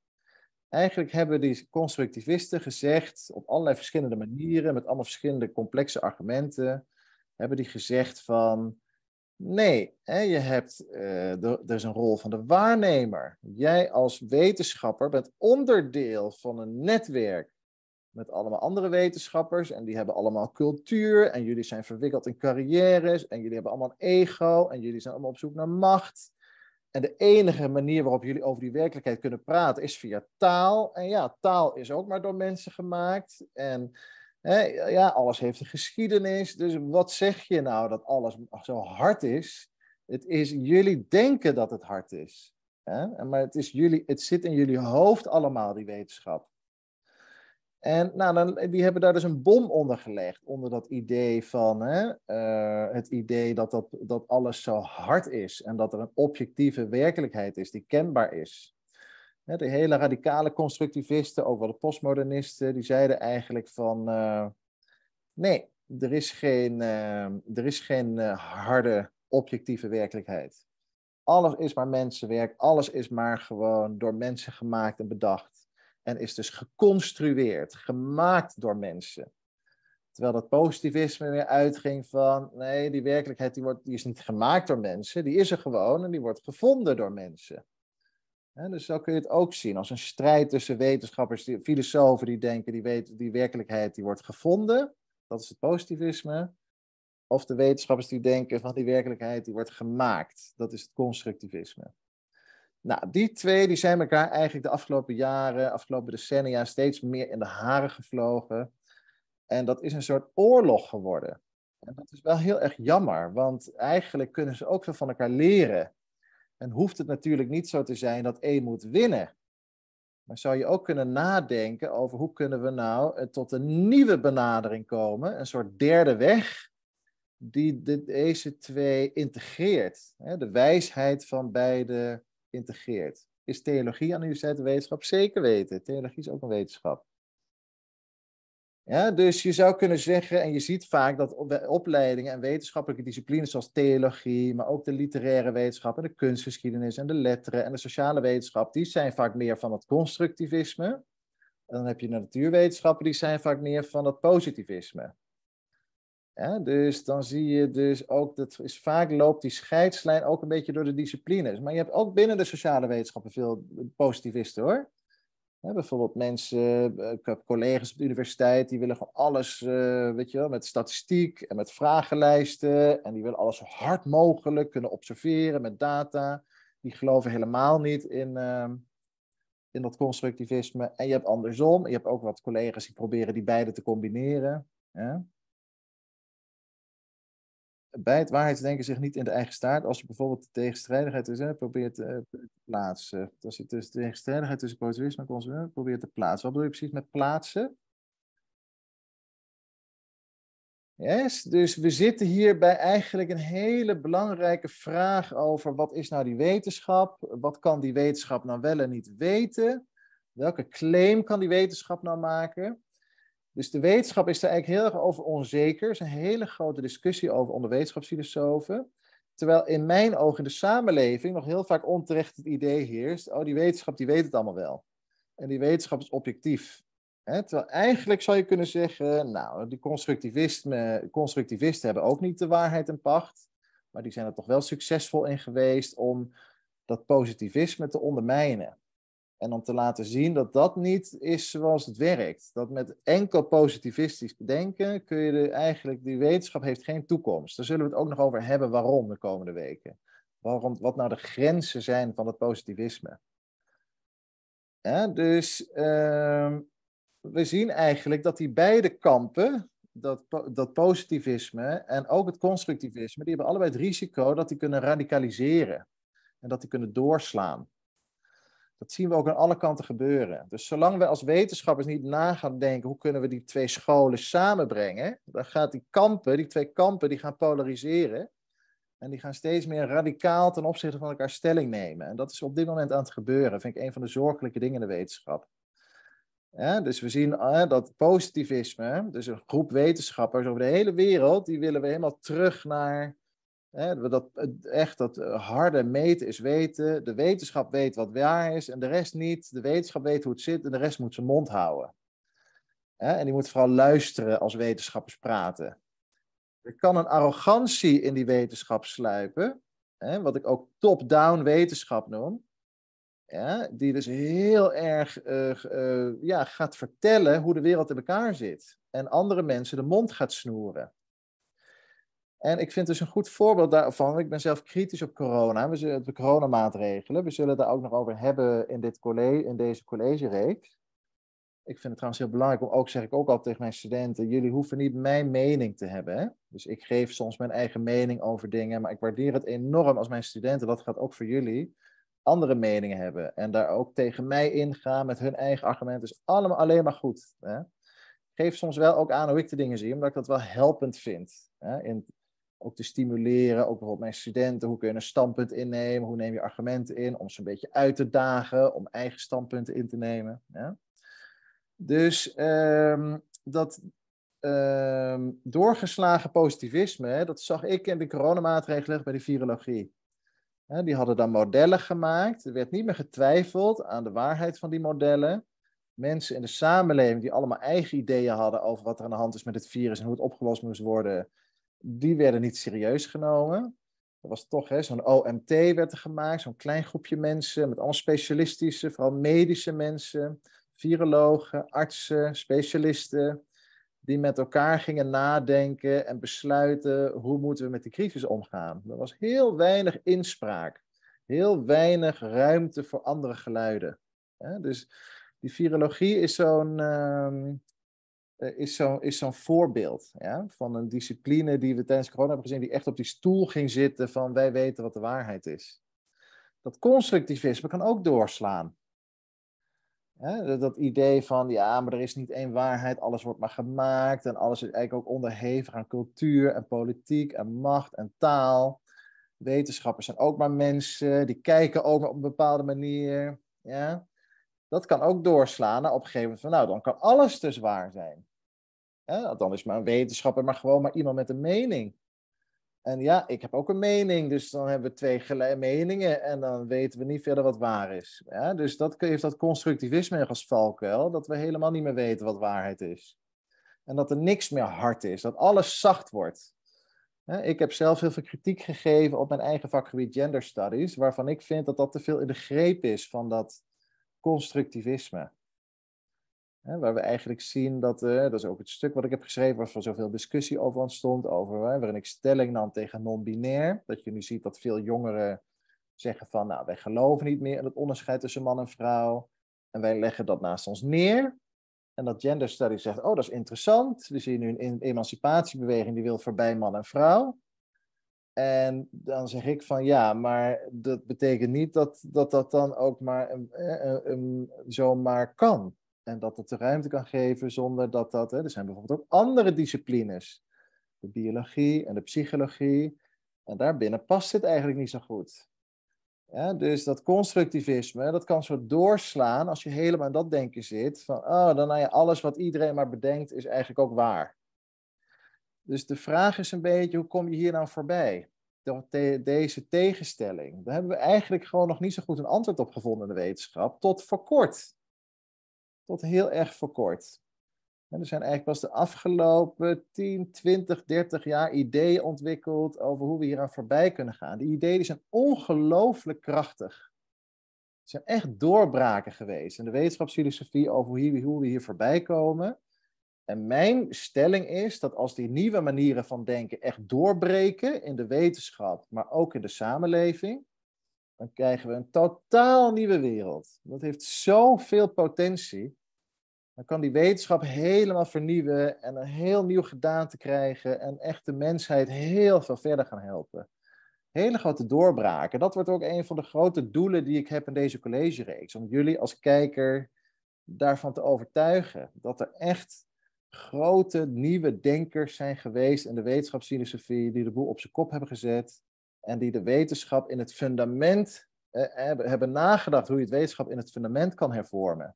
Eigenlijk hebben die constructivisten gezegd, op allerlei verschillende manieren, met allemaal verschillende complexe argumenten, hebben die gezegd van, nee, hè, je hebt, eh, er is een rol van de waarnemer. Jij als wetenschapper bent onderdeel van een netwerk met allemaal andere wetenschappers en die hebben allemaal cultuur en jullie zijn verwikkeld in carrières en jullie hebben allemaal ego en jullie zijn allemaal op zoek naar macht. En de enige manier waarop jullie over die werkelijkheid kunnen praten is via taal. En ja, taal is ook maar door mensen gemaakt. En hè, ja, alles heeft een geschiedenis. Dus wat zeg je nou dat alles zo hard is? Het is jullie denken dat het hard is. Hè? Maar het, is jullie, het zit in jullie hoofd allemaal, die wetenschap. En nou, dan, die hebben daar dus een bom onder gelegd, onder dat idee van hè, eh, het idee dat, dat, dat alles zo hard is en dat er een objectieve werkelijkheid is die kenbaar is. de hele radicale constructivisten, ook wel de postmodernisten, die zeiden eigenlijk van eh, nee, er is geen, eh, er is geen harde objectieve werkelijkheid. Alles is maar mensenwerk, alles is maar gewoon door mensen gemaakt en bedacht. En is dus geconstrueerd, gemaakt door mensen. Terwijl dat positivisme weer uitging van, nee, die werkelijkheid die wordt, die is niet gemaakt door mensen, die is er gewoon en die wordt gevonden door mensen. dus zo kun je het ook zien als een strijd tussen wetenschappers, die, filosofen die denken, die, weet, die werkelijkheid die wordt gevonden, dat is het positivisme. Of de wetenschappers die denken van die werkelijkheid die wordt gemaakt, dat is het constructivisme. Nou, die twee die zijn elkaar eigenlijk de afgelopen jaren, afgelopen decennia, steeds meer in de haren gevlogen. En dat is een soort oorlog geworden. En dat is wel heel erg jammer, want eigenlijk kunnen ze ook veel van elkaar leren. En hoeft het natuurlijk niet zo te zijn dat één moet winnen. Maar zou je ook kunnen nadenken over hoe kunnen we nou eh, tot een nieuwe benadering komen, een soort derde weg, die deze twee integreert. De wijsheid van beide is theologie aan de universiteit een wetenschap? Zeker weten. Theologie is ook een wetenschap. Ja, dus je zou kunnen zeggen, en je ziet vaak dat opleidingen en wetenschappelijke disciplines zoals theologie, maar ook de literaire wetenschap en de kunstgeschiedenis en de letteren en de sociale wetenschap, die zijn vaak meer van het constructivisme. En dan heb je de natuurwetenschappen, die zijn vaak meer van het positivisme. Ja, dus dan zie je dus ook, dat is, vaak loopt die scheidslijn ook een beetje door de disciplines. Maar je hebt ook binnen de sociale wetenschappen veel positivisten hoor. bijvoorbeeld mensen, ik eh, heb collega's op de universiteit, die willen gewoon alles, eh, weet je wel, met statistiek en met vragenlijsten. En die willen alles zo hard mogelijk kunnen observeren met data. Die geloven helemaal niet in, ehm, in dat constructivisme. En je hebt andersom, je hebt ook wat collega's die proberen die beide te combineren. Ja bij het waarheidsdenken zich niet in de eigen staart, als er bijvoorbeeld de tegenstrijdigheid is, probeert te eh, plaatsen. Als je dus de tegenstrijdigheid tussen positivisme en consumisme probeert te plaatsen. Wat bedoel je precies met plaatsen? Yes, dus we zitten hier bij eigenlijk een hele belangrijke vraag over wat is nou die wetenschap? Wat kan die wetenschap nou wel en niet weten? Welke claim kan die wetenschap nou maken? Dus de wetenschap is daar eigenlijk heel erg over onzeker. Er is een hele grote discussie over onder wetenschapsfilosofen. Terwijl in mijn ogen in de samenleving nog heel vaak onterecht het idee heerst: oh, die wetenschap die weet het allemaal wel. En die wetenschap is objectief. terwijl eigenlijk zou je kunnen zeggen: nou, die constructivisten hebben ook niet de waarheid in pacht. Maar die zijn er toch wel succesvol in geweest om dat positivisme te ondermijnen. En om te laten zien dat dat niet is zoals het werkt. Dat met enkel positivistisch denken kun je eigenlijk, die wetenschap heeft geen toekomst. Daar zullen we het ook nog over hebben waarom de komende weken. Waarom, wat nou de grenzen zijn van het positivisme. dus ehm, we zien eigenlijk dat die beide kampen, dat, dat positivisme en ook het constructivisme, die hebben allebei het risico dat die kunnen radicaliseren. En dat die kunnen doorslaan. Dat zien we ook aan alle kanten gebeuren. Dus zolang we als wetenschappers niet na gaan denken hoe kunnen we die twee scholen samenbrengen, dan gaat die kampen, die twee kampen, die gaan polariseren. En die gaan steeds meer radicaal ten opzichte van elkaar stelling nemen. En dat is op dit moment aan het gebeuren. Dat vind ik een van de zorgelijke dingen in de wetenschap. dus we zien eh, dat positivisme, dus een groep wetenschappers over de hele wereld, die willen we helemaal terug naar Hè, dat, echt dat eh, harde meten is weten. De wetenschap weet wat waar is en de rest niet. De wetenschap weet hoe het zit en de rest moet zijn mond houden. Hè, en die moet vooral luisteren als wetenschappers praten. Er kan een arrogantie in die wetenschap sluipen, hè, wat ik ook top-down wetenschap noem. Ja, die dus heel erg eh, eh, ja, gaat vertellen hoe de wereld in elkaar zit. En andere mensen de mond gaat snoeren. En ik vind dus een goed voorbeeld daarvan. Ik ben zelf kritisch op corona, we zullen, de coronamaatregelen. We zullen daar ook nog over hebben in, dit college, in deze collegereeks. Ik vind het trouwens heel belangrijk om ook, zeg ik ook al tegen mijn studenten, jullie hoeven niet mijn mening te hebben. Hè? Dus ik geef soms mijn eigen mening over dingen, maar ik waardeer het enorm als mijn studenten, dat gaat ook voor jullie, andere meningen hebben. En daar ook tegen mij ingaan met hun eigen argumenten. is allemaal alleen maar goed. Hè? geef soms wel ook aan hoe ik de dingen zie, omdat ik dat wel helpend vind. Hè? In ook te stimuleren. Ook bijvoorbeeld mijn studenten, hoe kun je een standpunt innemen? Hoe neem je argumenten in? Om ze een beetje uit te dagen, om eigen standpunten in te nemen. Dus ehm, dat ehm, doorgeslagen positivisme, hè, dat zag ik in de coronamaatregelen bij de virologie. die hadden dan modellen gemaakt. Er werd niet meer getwijfeld aan de waarheid van die modellen. Mensen in de samenleving die allemaal eigen ideeën hadden over wat er aan de hand is met het virus en hoe het opgelost moest worden, die werden niet serieus genomen. Er was toch zo'n OMT werd er gemaakt, zo'n klein groepje mensen met allemaal specialistische, vooral medische mensen, virologen, artsen, specialisten, die met elkaar gingen nadenken en besluiten hoe moeten we met de crisis omgaan. Er was heel weinig inspraak, heel weinig ruimte voor andere geluiden. Dus die virologie is zo'n ehm, eh, is zo'n is zo'n voorbeeld van een discipline die we tijdens corona hebben gezien, die echt op die stoel ging zitten van wij weten wat de waarheid is. Dat constructivisme kan ook doorslaan. dat idee van ja, maar er is niet één waarheid, alles wordt maar gemaakt en alles is eigenlijk ook onderhevig aan cultuur en politiek en macht en taal. Wetenschappers zijn ook maar mensen, die kijken ook maar op een bepaalde manier. Ja? Dat kan ook doorslaan op een gegeven moment van nou, dan kan alles dus waar zijn. Hè? Dan is maar een wetenschapper, maar gewoon maar iemand met een mening. En ja, ik heb ook een mening, dus dan hebben we twee meningen en dan weten we niet verder wat waar is. dus dat heeft dat constructivisme als valkuil, dat we helemaal niet meer weten wat waarheid is. En dat er niks meer hard is, dat alles zacht wordt. ik heb zelf heel veel kritiek gegeven op mijn eigen vakgebied gender studies, waarvan ik vind dat dat te veel in de greep is van dat constructivisme. Hè, waar we eigenlijk zien dat, eh, dat is ook het stuk wat ik heb geschreven, waar zoveel discussie over ontstond, over, waarin ik stelling nam tegen non-binair. Dat je nu ziet dat veel jongeren zeggen van, nou, wij geloven niet meer in het onderscheid tussen man en vrouw. En wij leggen dat naast ons neer. En dat gender zegt, oh, dat is interessant. We zien nu een emancipatiebeweging die wil voorbij man en vrouw. En dan zeg ik van ja, maar dat betekent niet dat dat, dat dan ook maar een, eh, een, zomaar kan. En dat het de ruimte kan geven zonder dat dat. Hè, er zijn bijvoorbeeld ook andere disciplines. De biologie en de psychologie. En daarbinnen past dit eigenlijk niet zo goed. dus dat constructivisme, dat kan zo doorslaan als je helemaal in dat denken zit. Van, oh, dan nou je alles wat iedereen maar bedenkt is eigenlijk ook waar. Dus de vraag is een beetje, hoe kom je hier nou voorbij? deze tegenstelling. Daar hebben we eigenlijk gewoon nog niet zo goed een antwoord op gevonden in de wetenschap, tot voor kort tot heel erg verkort. En er zijn eigenlijk pas de afgelopen 10, 20, 30 jaar ideeën ontwikkeld over hoe we hier aan voorbij kunnen gaan. Die ideeën zijn ongelooflijk krachtig. Ze zijn echt doorbraken geweest in de wetenschapsfilosofie over hoe we hier voorbij komen. En mijn stelling is dat als die nieuwe manieren van denken echt doorbreken in de wetenschap, maar ook in de samenleving, dan krijgen we een totaal nieuwe wereld. Dat heeft zoveel potentie. Dan kan die wetenschap helemaal vernieuwen en een heel nieuw gedaante krijgen en echt de mensheid heel veel verder gaan helpen. Hele grote doorbraken. Dat wordt ook een van de grote doelen die ik heb in deze collegereeks. Om jullie als kijker daarvan te overtuigen. Dat er echt grote nieuwe denkers zijn geweest in de wetenschapsfilosofie die de boel op zijn kop hebben gezet en die de wetenschap in het fundament hebben nagedacht hoe je het wetenschap in het fundament kan hervormen.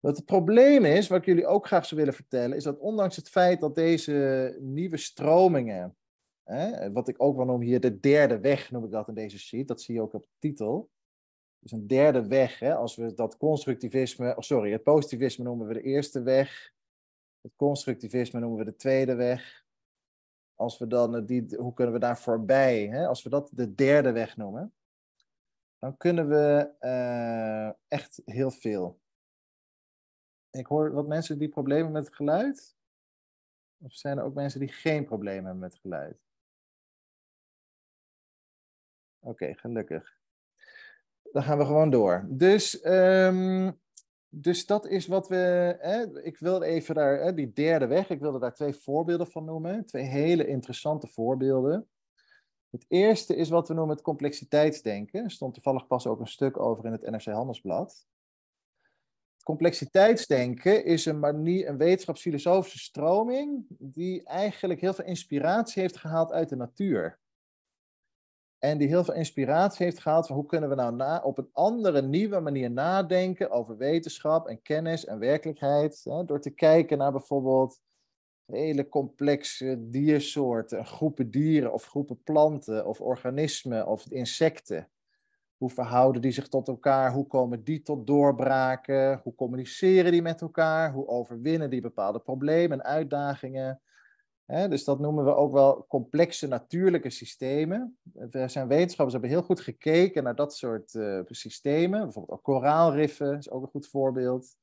Wat het probleem is, wat ik jullie ook graag zou willen vertellen, is dat ondanks het feit dat deze nieuwe stromingen, hè, wat ik ook wel noem hier de derde weg, noem ik dat in deze sheet, dat zie je ook op de titel. Dus een derde weg, hè, als we dat constructivisme, oh sorry, het positivisme noemen we de eerste weg, het constructivisme noemen we de tweede weg, als we dan eh, die, hoe kunnen we daar voorbij, hè? als we dat de derde weg noemen, dan kunnen we eh, echt heel veel. Ik hoor wat mensen die problemen met geluid. Of zijn er ook mensen die geen problemen hebben met geluid? Oké, gelukkig. Dan gaan we gewoon door. Dus ehm, dus dat is wat we. Hè, ik wil even daar, hè, die derde weg, ik wilde daar twee voorbeelden van noemen. Twee hele interessante voorbeelden. Het eerste is wat we noemen het complexiteitsdenken. Er stond toevallig pas ook een stuk over in het NRC Handelsblad. Complexiteitsdenken is een manier, een wetenschapsfilosofische stroming, die eigenlijk heel veel inspiratie heeft gehaald uit de natuur. En die heel veel inspiratie heeft gehaald van hoe kunnen we nou op een andere, nieuwe manier nadenken over wetenschap en kennis en werkelijkheid. Hè? Door te kijken naar bijvoorbeeld hele complexe diersoorten, groepen dieren of groepen planten of organismen of insecten. Hoe verhouden die zich tot elkaar? Hoe komen die tot doorbraken? Hoe communiceren die met elkaar? Hoe overwinnen die bepaalde problemen en uitdagingen? dus dat noemen we ook wel complexe natuurlijke systemen. Eh, er zijn wetenschappers hebben heel goed gekeken naar dat soort eh, systemen. Bijvoorbeeld ook koraalriffen is ook een goed voorbeeld.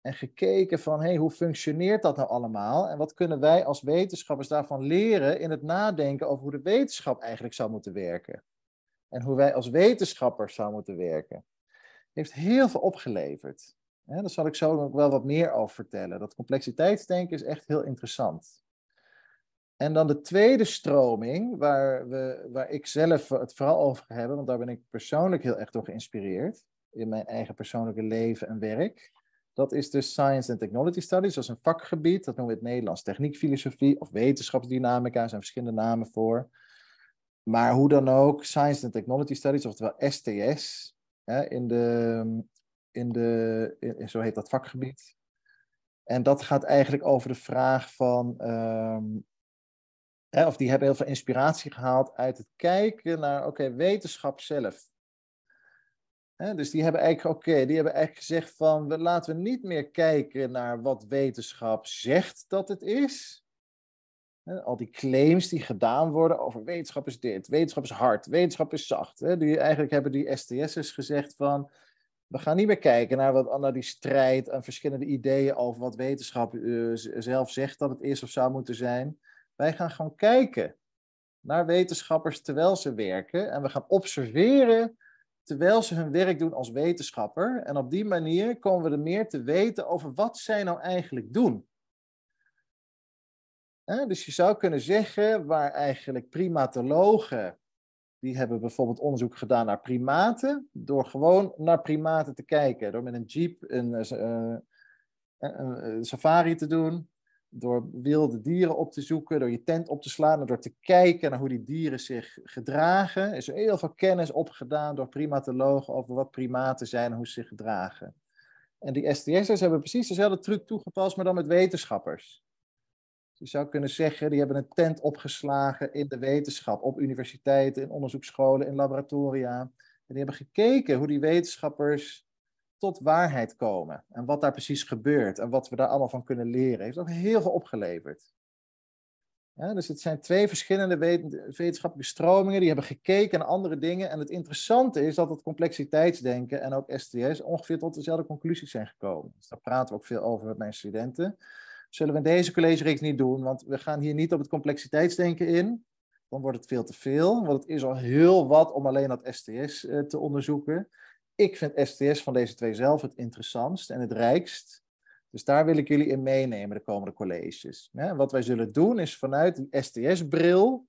En gekeken van hey, hoe functioneert dat nou allemaal? En wat kunnen wij als wetenschappers daarvan leren in het nadenken over hoe de wetenschap eigenlijk zou moeten werken? En hoe wij als wetenschappers zouden moeten werken. Heeft heel veel opgeleverd. daar zal ik zo ook wel wat meer over vertellen. Dat complexiteitsdenken is echt heel interessant. En dan de tweede stroming, waar, we, waar ik zelf het vooral over heb, want daar ben ik persoonlijk heel erg door geïnspireerd in mijn eigen persoonlijke leven en werk. Dat is dus Science and Technology Studies, dat is een vakgebied, dat noemen we het Nederlands techniekfilosofie of wetenschapsdynamica, er zijn verschillende namen voor. Maar hoe dan ook, Science and Technology Studies, oftewel STS, hè, in de, in de, in, zo heet dat vakgebied. En dat gaat eigenlijk over de vraag van ehm, Hè, of die hebben heel veel inspiratie gehaald uit het kijken naar, oké, wetenschap zelf. Hè, dus die hebben eigenlijk, oké, die hebben eigenlijk gezegd van, we, laten we niet meer kijken naar wat wetenschap zegt dat het is. al die claims die gedaan worden over wetenschap is dit, wetenschap is hard, wetenschap is zacht. die, eigenlijk hebben die STS'ers gezegd van, we gaan niet meer kijken naar wat Anna die strijd aan verschillende ideeën over wat wetenschap eh, zelf zegt dat het is of zou moeten zijn. Wij gaan gewoon kijken naar wetenschappers terwijl ze werken. En we gaan observeren terwijl ze hun werk doen als wetenschapper. En op die manier komen we er meer te weten over wat zij nou eigenlijk doen. dus je zou kunnen zeggen waar eigenlijk primatologen, die hebben bijvoorbeeld onderzoek gedaan naar primaten, door gewoon naar primaten te kijken, door met een jeep een, eh, eh, een safari te doen, door wilde dieren op te zoeken, door je tent op te slaan en door te kijken naar hoe die dieren zich gedragen. Er is heel veel kennis opgedaan door primatologen over wat primaten zijn en hoe ze zich gedragen. En die STS'ers hebben precies dezelfde truc toegepast, maar dan met wetenschappers. je zou kunnen zeggen, die hebben een tent opgeslagen in de wetenschap, op universiteiten, in onderzoeksscholen, in laboratoria. En die hebben gekeken hoe die wetenschappers tot waarheid komen. En wat daar precies gebeurt en wat we daar allemaal van kunnen leren, heeft ook heel veel opgeleverd. Ja, dus het zijn twee verschillende wetenschappelijke stromingen die hebben gekeken naar andere dingen. En het interessante is dat het complexiteitsdenken en ook STS ongeveer tot dezelfde conclusies zijn gekomen. Dus daar praten we ook veel over met mijn studenten. Zullen we in deze reeks niet doen, want we gaan hier niet op het complexiteitsdenken in. Dan wordt het veel te veel, want het is al heel wat om alleen dat STS eh, te onderzoeken. Ik vind STS van deze twee zelf het interessantst en het rijkst. Dus daar wil ik jullie in meenemen de komende colleges. wat wij zullen doen is vanuit die STS-bril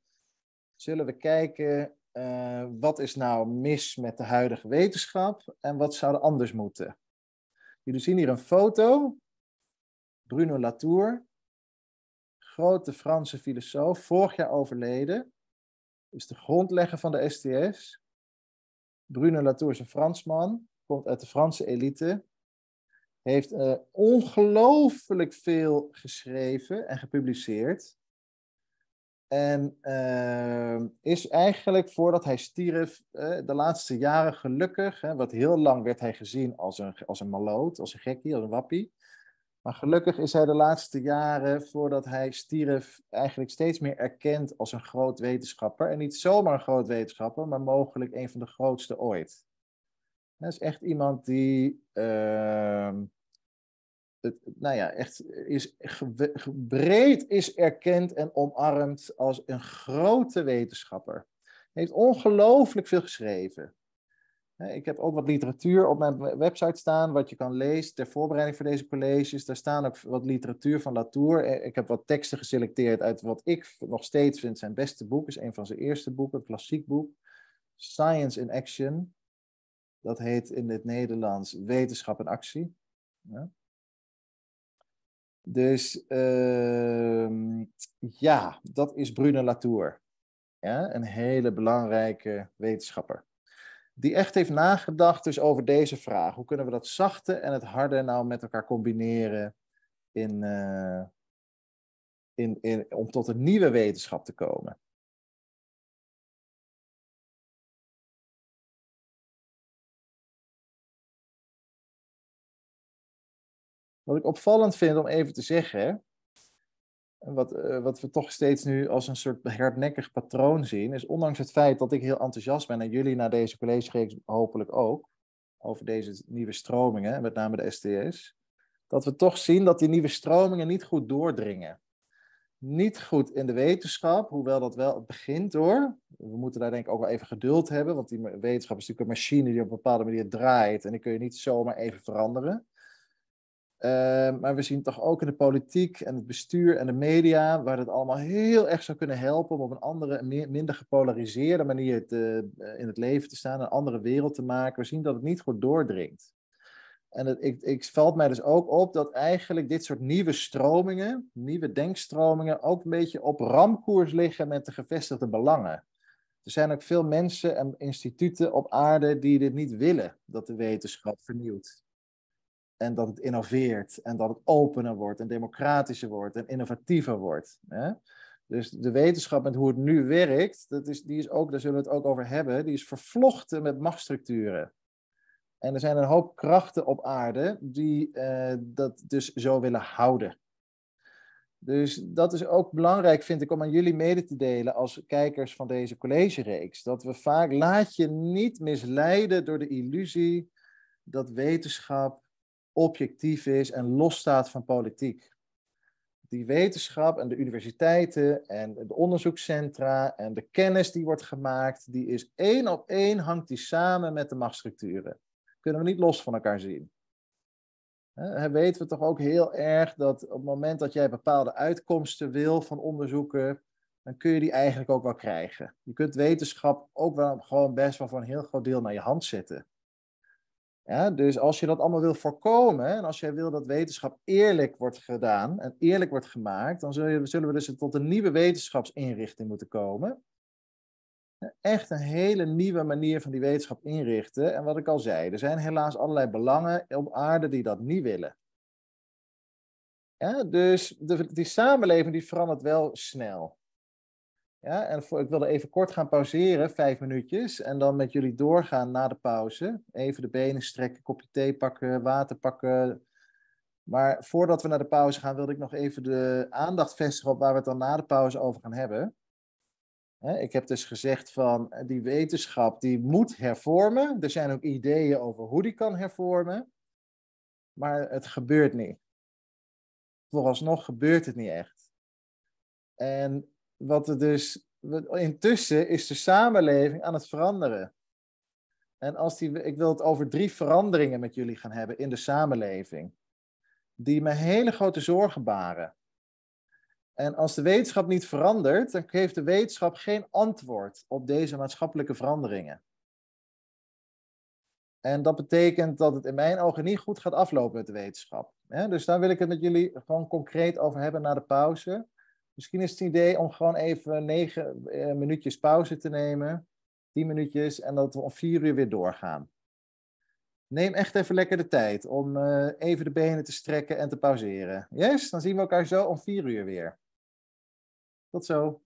zullen we kijken eh, wat is nou mis met de huidige wetenschap en wat zou er anders moeten. Jullie zien hier een foto. Bruno Latour, grote Franse filosoof, vorig jaar overleden, is de grondlegger van de STS. Bruno Latour is een Fransman, komt uit de Franse elite, heeft eh, ongelooflijk veel geschreven en gepubliceerd. En eh, is eigenlijk voordat hij stierf, eh, de laatste jaren gelukkig, hè, wat heel lang werd hij gezien als een, als een maloot, als een gekkie, als een wappie. Maar gelukkig is hij de laatste jaren voordat hij stierf eigenlijk steeds meer erkend als een groot wetenschapper. En niet zomaar een groot wetenschapper, maar mogelijk een van de grootste ooit. Dat is echt iemand die ehm, het, nou ja, echt is, breed is erkend en omarmd als een grote wetenschapper. Hij heeft ongelooflijk veel geschreven. Ik heb ook wat literatuur op mijn website staan, wat je kan lezen ter voorbereiding voor deze colleges. Daar staan ook wat literatuur van Latour. Eh, ik heb wat teksten geselecteerd uit wat ik nog steeds vind zijn beste boek. Is een van zijn eerste boeken, een klassiek boek. Science in Action. Dat heet in het Nederlands Wetenschap in Actie. Ja. Dus ehm, ja, dat is Bruno Latour. Ja, een hele belangrijke wetenschapper die echt heeft nagedacht dus over deze vraag. Hoe kunnen we dat zachte en het harde nou met elkaar combineren in, eh, in, in, om tot een nieuwe wetenschap te komen? Wat ik opvallend vind om even te zeggen, wat, eh, wat we toch steeds nu als een soort hardnekkig patroon zien, is ondanks het feit dat ik heel enthousiast ben en jullie na deze collegereeks hopelijk ook, over deze nieuwe stromingen, met name de STS, dat we toch zien dat die nieuwe stromingen niet goed doordringen. Niet goed in de wetenschap, hoewel dat wel begint hoor. We moeten daar denk ik ook wel even geduld hebben, want die wetenschap is natuurlijk een machine die op een bepaalde manier draait en die kun je niet zomaar even veranderen. Ehm, maar we zien toch ook in de politiek en het bestuur en de media, waar het allemaal heel erg zou kunnen helpen om op een andere, minder gepolariseerde manier eh, in het leven te staan, een andere wereld te maken. We zien dat het niet goed doordringt. En het ik, ik, valt mij dus ook op dat eigenlijk dit soort nieuwe stromingen, nieuwe denkstromingen, ook een beetje op ramkoers liggen met de gevestigde belangen. Er zijn ook veel mensen en instituten op aarde die dit niet willen, dat de wetenschap vernieuwt. En dat het innoveert en dat het opener wordt en democratischer wordt en innovatiever wordt. Hè? Dus de wetenschap met hoe het nu werkt, dat is, die is ook, daar zullen we het ook over hebben, die is vervlochten met machtsstructuren. En er zijn een hoop krachten op aarde die eh, dat dus zo willen houden. Dus dat is ook belangrijk, vind ik, om aan jullie mede te delen als kijkers van deze collegereeks. Dat we vaak, laat je niet misleiden door de illusie dat wetenschap objectief is en losstaat van politiek. Die wetenschap en de universiteiten en de onderzoekscentra en de kennis die wordt gemaakt, die is één op één hangt die samen met de machtsstructuren. Kunnen we niet los van elkaar zien. He, weten we toch ook heel erg dat op het moment dat jij bepaalde uitkomsten wil van onderzoeken, dan kun je die eigenlijk ook wel krijgen. Je kunt wetenschap ook wel gewoon best wel voor een heel groot deel naar je hand zetten. Ja, dus als je dat allemaal wil voorkomen en als jij wil dat wetenschap eerlijk wordt gedaan en eerlijk wordt gemaakt, dan zullen we dus tot een nieuwe wetenschapsinrichting moeten komen. Echt een hele nieuwe manier van die wetenschap inrichten. En wat ik al zei, er zijn helaas allerlei belangen op aarde die dat niet willen. Ja, dus de, die samenleving die verandert wel snel. Ja, en voor, ik wilde even kort gaan pauzeren, vijf minuutjes. En dan met jullie doorgaan na de pauze. Even de benen strekken, kopje thee pakken, water pakken. Maar voordat we naar de pauze gaan, wilde ik nog even de aandacht vestigen op waar we het dan na de pauze over gaan hebben. Ik heb dus gezegd van die wetenschap die moet hervormen. Er zijn ook ideeën over hoe die kan hervormen. Maar het gebeurt niet. Vooralsnog gebeurt het niet echt. En wat er dus. Intussen is de samenleving aan het veranderen. En als die, ik wil het over drie veranderingen met jullie gaan hebben in de samenleving, die me hele grote zorgen baren. En als de wetenschap niet verandert, dan geeft de wetenschap geen antwoord op deze maatschappelijke veranderingen. En dat betekent dat het in mijn ogen niet goed gaat aflopen met de wetenschap. Dus daar wil ik het met jullie gewoon concreet over hebben na de pauze. Misschien is het idee om gewoon even negen eh, minuutjes pauze te nemen. Tien minuutjes en dat we om vier uur weer doorgaan. Neem echt even lekker de tijd om eh, even de benen te strekken en te pauzeren. Yes, dan zien we elkaar zo om vier uur weer. Tot zo.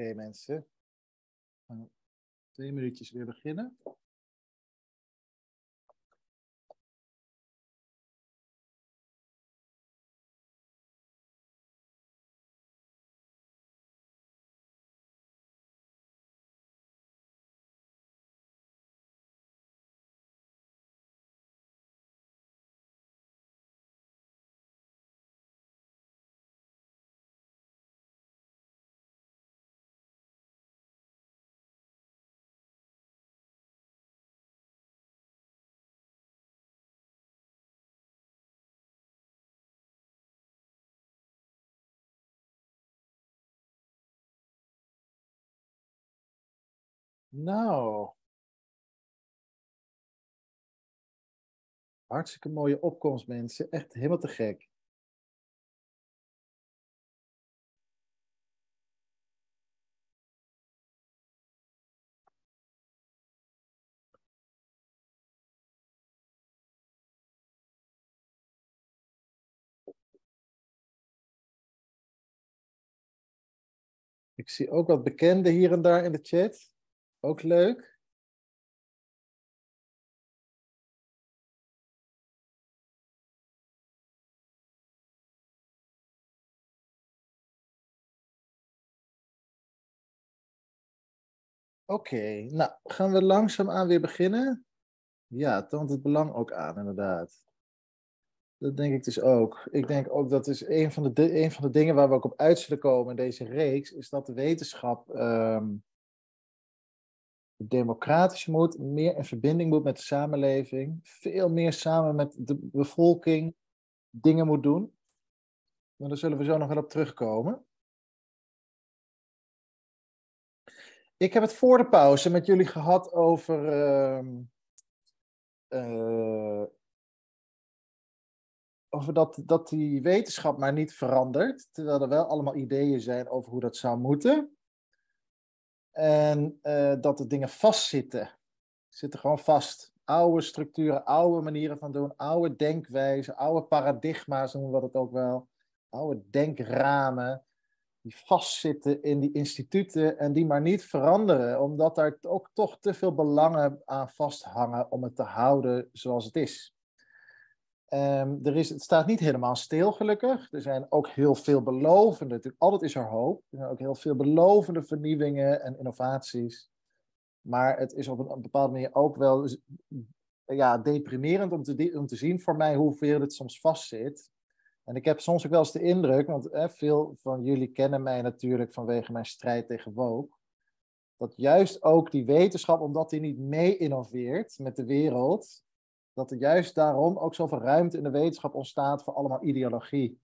Oké mensen, twee minuutjes weer beginnen. Nou. Hartstikke mooie opkomst, mensen. Echt helemaal te gek. Ik zie ook wat bekenden hier en daar in de chat. Ook leuk. Oké, nou gaan we langzaamaan weer beginnen. Ja, toont het belang ook aan, inderdaad. Dat denk ik dus ook. Ik denk ook dat is een van de, een van de dingen waar we ook op uit zullen komen in deze reeks, is dat de wetenschap ehm, democratisch moet, meer in verbinding moet met de samenleving, veel meer samen met de bevolking dingen moet doen. Maar daar zullen we zo nog wel op terugkomen. Ik heb het voor de pauze met jullie gehad over ehm, eh, over dat, dat die wetenschap maar niet verandert, terwijl er wel allemaal ideeën zijn over hoe dat zou moeten. En eh, dat de dingen vastzitten. Zitten gewoon vast. Oude structuren, oude manieren van doen, oude denkwijzen, oude paradigma's noemen we dat ook wel. Oude denkramen die vastzitten in die instituten en die maar niet veranderen, omdat daar ook toch te veel belangen aan vasthangen om het te houden zoals het is. Ehm, er is, het staat niet helemaal stil, gelukkig. Er zijn ook heel veel belovende, altijd is er hoop. Er zijn ook heel veel belovende vernieuwingen en innovaties. Maar het is op een, op bepaalde manier ook wel ja, deprimerend om te, om te zien voor mij hoeveel het soms vastzit. En ik heb soms ook wel eens de indruk, want veel van jullie kennen mij natuurlijk vanwege mijn strijd tegen woke. Dat juist ook die wetenschap, omdat die niet mee innoveert met de wereld, dat er juist daarom ook zoveel ruimte in de wetenschap ontstaat voor allemaal ideologie.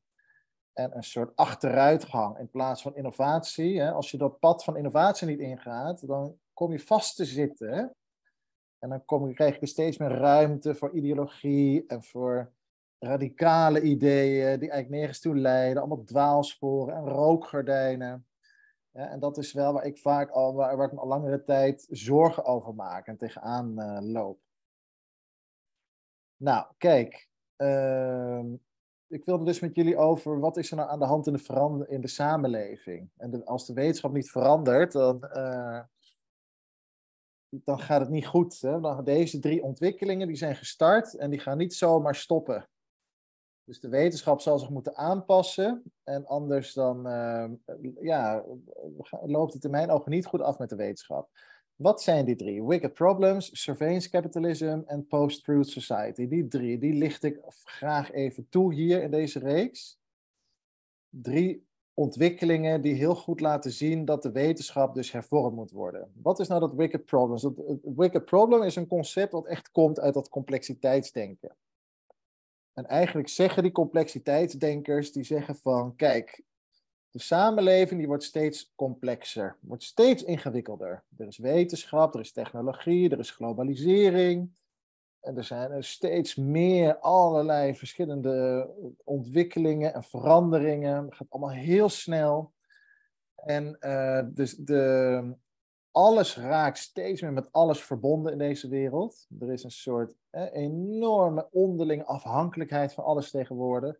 En een soort achteruitgang in plaats van innovatie. Hè? Als je dat pad van innovatie niet ingaat, dan kom je vast te zitten. En dan kom, krijg je steeds meer ruimte voor ideologie en voor radicale ideeën die eigenlijk nergens toe leiden. Allemaal dwaalsporen en rookgordijnen. en dat is wel waar ik vaak al, waar, ik me al langere tijd zorgen over maak en tegenaan uh, loop. Nou, kijk. Ehm, ik wilde dus met jullie over wat is er nou aan de hand in de, verander, in de samenleving. En als de wetenschap niet verandert, dan, eh, dan gaat het niet goed. Hè? deze drie ontwikkelingen die zijn gestart en die gaan niet zomaar stoppen. Dus de wetenschap zal zich moeten aanpassen. En anders dan eh, ja, loopt het in mijn ogen niet goed af met de wetenschap. Wat zijn die drie? Wicked Problems, Surveillance Capitalism en Post-Truth Society. Die drie, die licht ik graag even toe hier in deze reeks. Drie ontwikkelingen die heel goed laten zien dat de wetenschap dus hervormd moet worden. Wat is nou dat Wicked Problems? Dat, het Wicked Problem is een concept dat echt komt uit dat complexiteitsdenken. En eigenlijk zeggen die complexiteitsdenkers, die zeggen van, kijk, de samenleving die wordt steeds complexer, wordt steeds ingewikkelder. Er is wetenschap, er is technologie, er is globalisering. En er zijn steeds meer allerlei verschillende ontwikkelingen en veranderingen. Het gaat allemaal heel snel. En eh, dus de, alles raakt steeds meer met alles verbonden in deze wereld. Er is een soort eh, enorme onderlinge afhankelijkheid van alles tegenwoordig.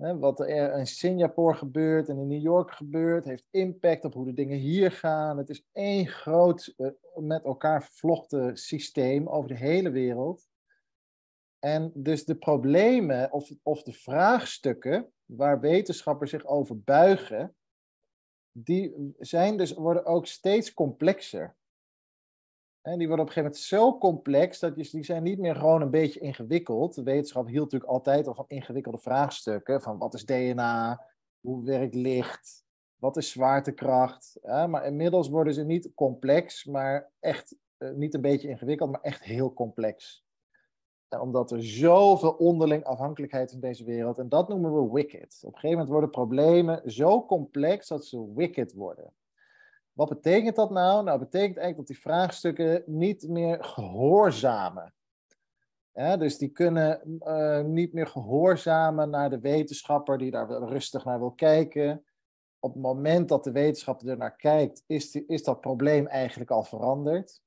Hè, wat er in Singapore gebeurt en in New York gebeurt, heeft impact op hoe de dingen hier gaan. Het is één groot eh, met elkaar vervlochten systeem over de hele wereld. En dus de problemen of, of de vraagstukken waar wetenschappers zich over buigen, die zijn dus, worden ook steeds complexer. En die worden op een gegeven moment zo complex dat die zijn niet meer gewoon een beetje ingewikkeld. De wetenschap hield natuurlijk altijd al van ingewikkelde vraagstukken. Van wat is DNA? Hoe werkt licht? Wat is zwaartekracht? maar inmiddels worden ze niet complex, maar echt eh, niet een beetje ingewikkeld, maar echt heel complex. En omdat er zoveel onderling afhankelijkheid is in deze wereld. En dat noemen we wicked. Op een gegeven moment worden problemen zo complex dat ze wicked worden. Wat betekent dat nou? Nou, betekent eigenlijk dat die vraagstukken niet meer gehoorzamen. dus die kunnen eh, niet meer gehoorzamen naar de wetenschapper die daar rustig naar wil kijken. Op het moment dat de wetenschapper ernaar naar kijkt, is, die, is dat probleem eigenlijk al veranderd.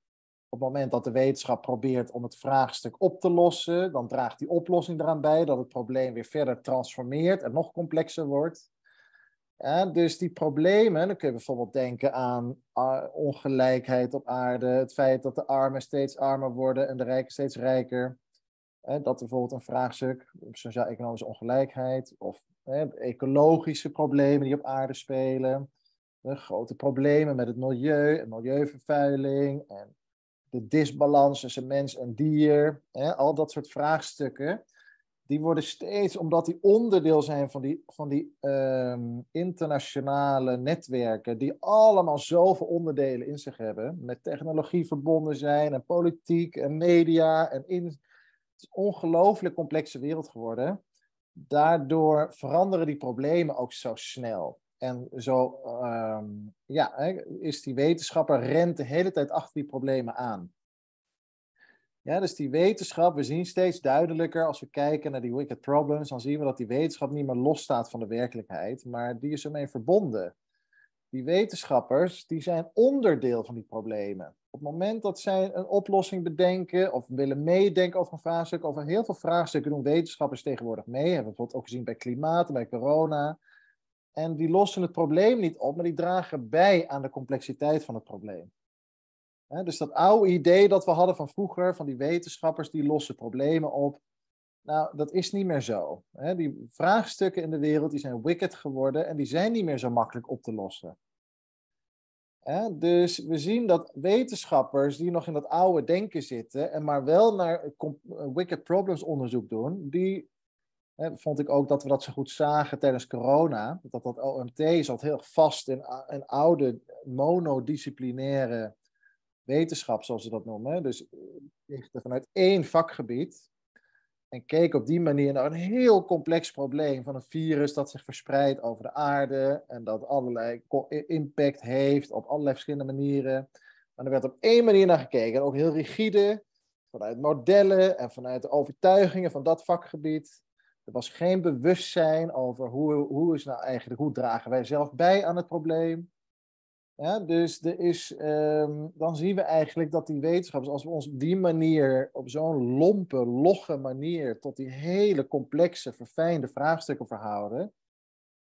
Op het moment dat de wetenschap probeert om het vraagstuk op te lossen, dan draagt die oplossing eraan bij dat het probleem weer verder transformeert en nog complexer wordt dus die problemen, dan kun je bijvoorbeeld denken aan ah, ongelijkheid op aarde, het feit dat de armen steeds armer worden en de rijken steeds rijker. dat bijvoorbeeld een vraagstuk, sociaal-economische ongelijkheid of ecologische problemen die op aarde spelen. grote problemen met het milieu en milieuvervuiling en de disbalans tussen mens en dier. al dat soort vraagstukken die worden steeds, omdat die onderdeel zijn van die, van die ehm, internationale netwerken, die allemaal zoveel onderdelen in zich hebben, met technologie verbonden zijn, en politiek, en media, en in, het is een ongelooflijk complexe wereld geworden. Daardoor veranderen die problemen ook zo snel. En zo ehm, ja, is die wetenschapper rent de hele tijd achter die problemen aan. Ja, dus die wetenschap, we zien steeds duidelijker als we kijken naar die wicked problems, dan zien we dat die wetenschap niet meer losstaat van de werkelijkheid, maar die is ermee verbonden. Die wetenschappers, die zijn onderdeel van die problemen. Op het moment dat zij een oplossing bedenken of willen meedenken over een vraagstuk, over heel veel vraagstukken doen wetenschappers tegenwoordig mee. Hebben we bijvoorbeeld ook gezien bij klimaat bij corona. En die lossen het probleem niet op, maar die dragen bij aan de complexiteit van het probleem dus dat oude idee dat we hadden van vroeger, van die wetenschappers, die lossen problemen op. Nou, dat is niet meer zo. die vraagstukken in de wereld die zijn wicked geworden en die zijn niet meer zo makkelijk op te lossen. dus we zien dat wetenschappers die nog in dat oude denken zitten en maar wel naar wicked problems onderzoek doen, die vond ik ook dat we dat zo goed zagen tijdens corona. Dat dat OMT zat heel vast in, in oude monodisciplinaire wetenschap, zoals ze dat noemen. Dus lichten eh, vanuit één vakgebied. En keek op die manier naar een heel complex probleem van een virus dat zich verspreidt over de aarde en dat allerlei impact heeft op allerlei verschillende manieren. Maar er werd op één manier naar gekeken, en ook heel rigide, vanuit modellen en vanuit de overtuigingen van dat vakgebied. Er was geen bewustzijn over hoe, hoe, is nou eigenlijk, hoe dragen wij zelf bij aan het probleem. Ja, dus er is, ehm, dan zien we eigenlijk dat die wetenschappers, als we ons op die manier, op zo'n lompe, logge manier, tot die hele complexe, verfijnde vraagstukken verhouden,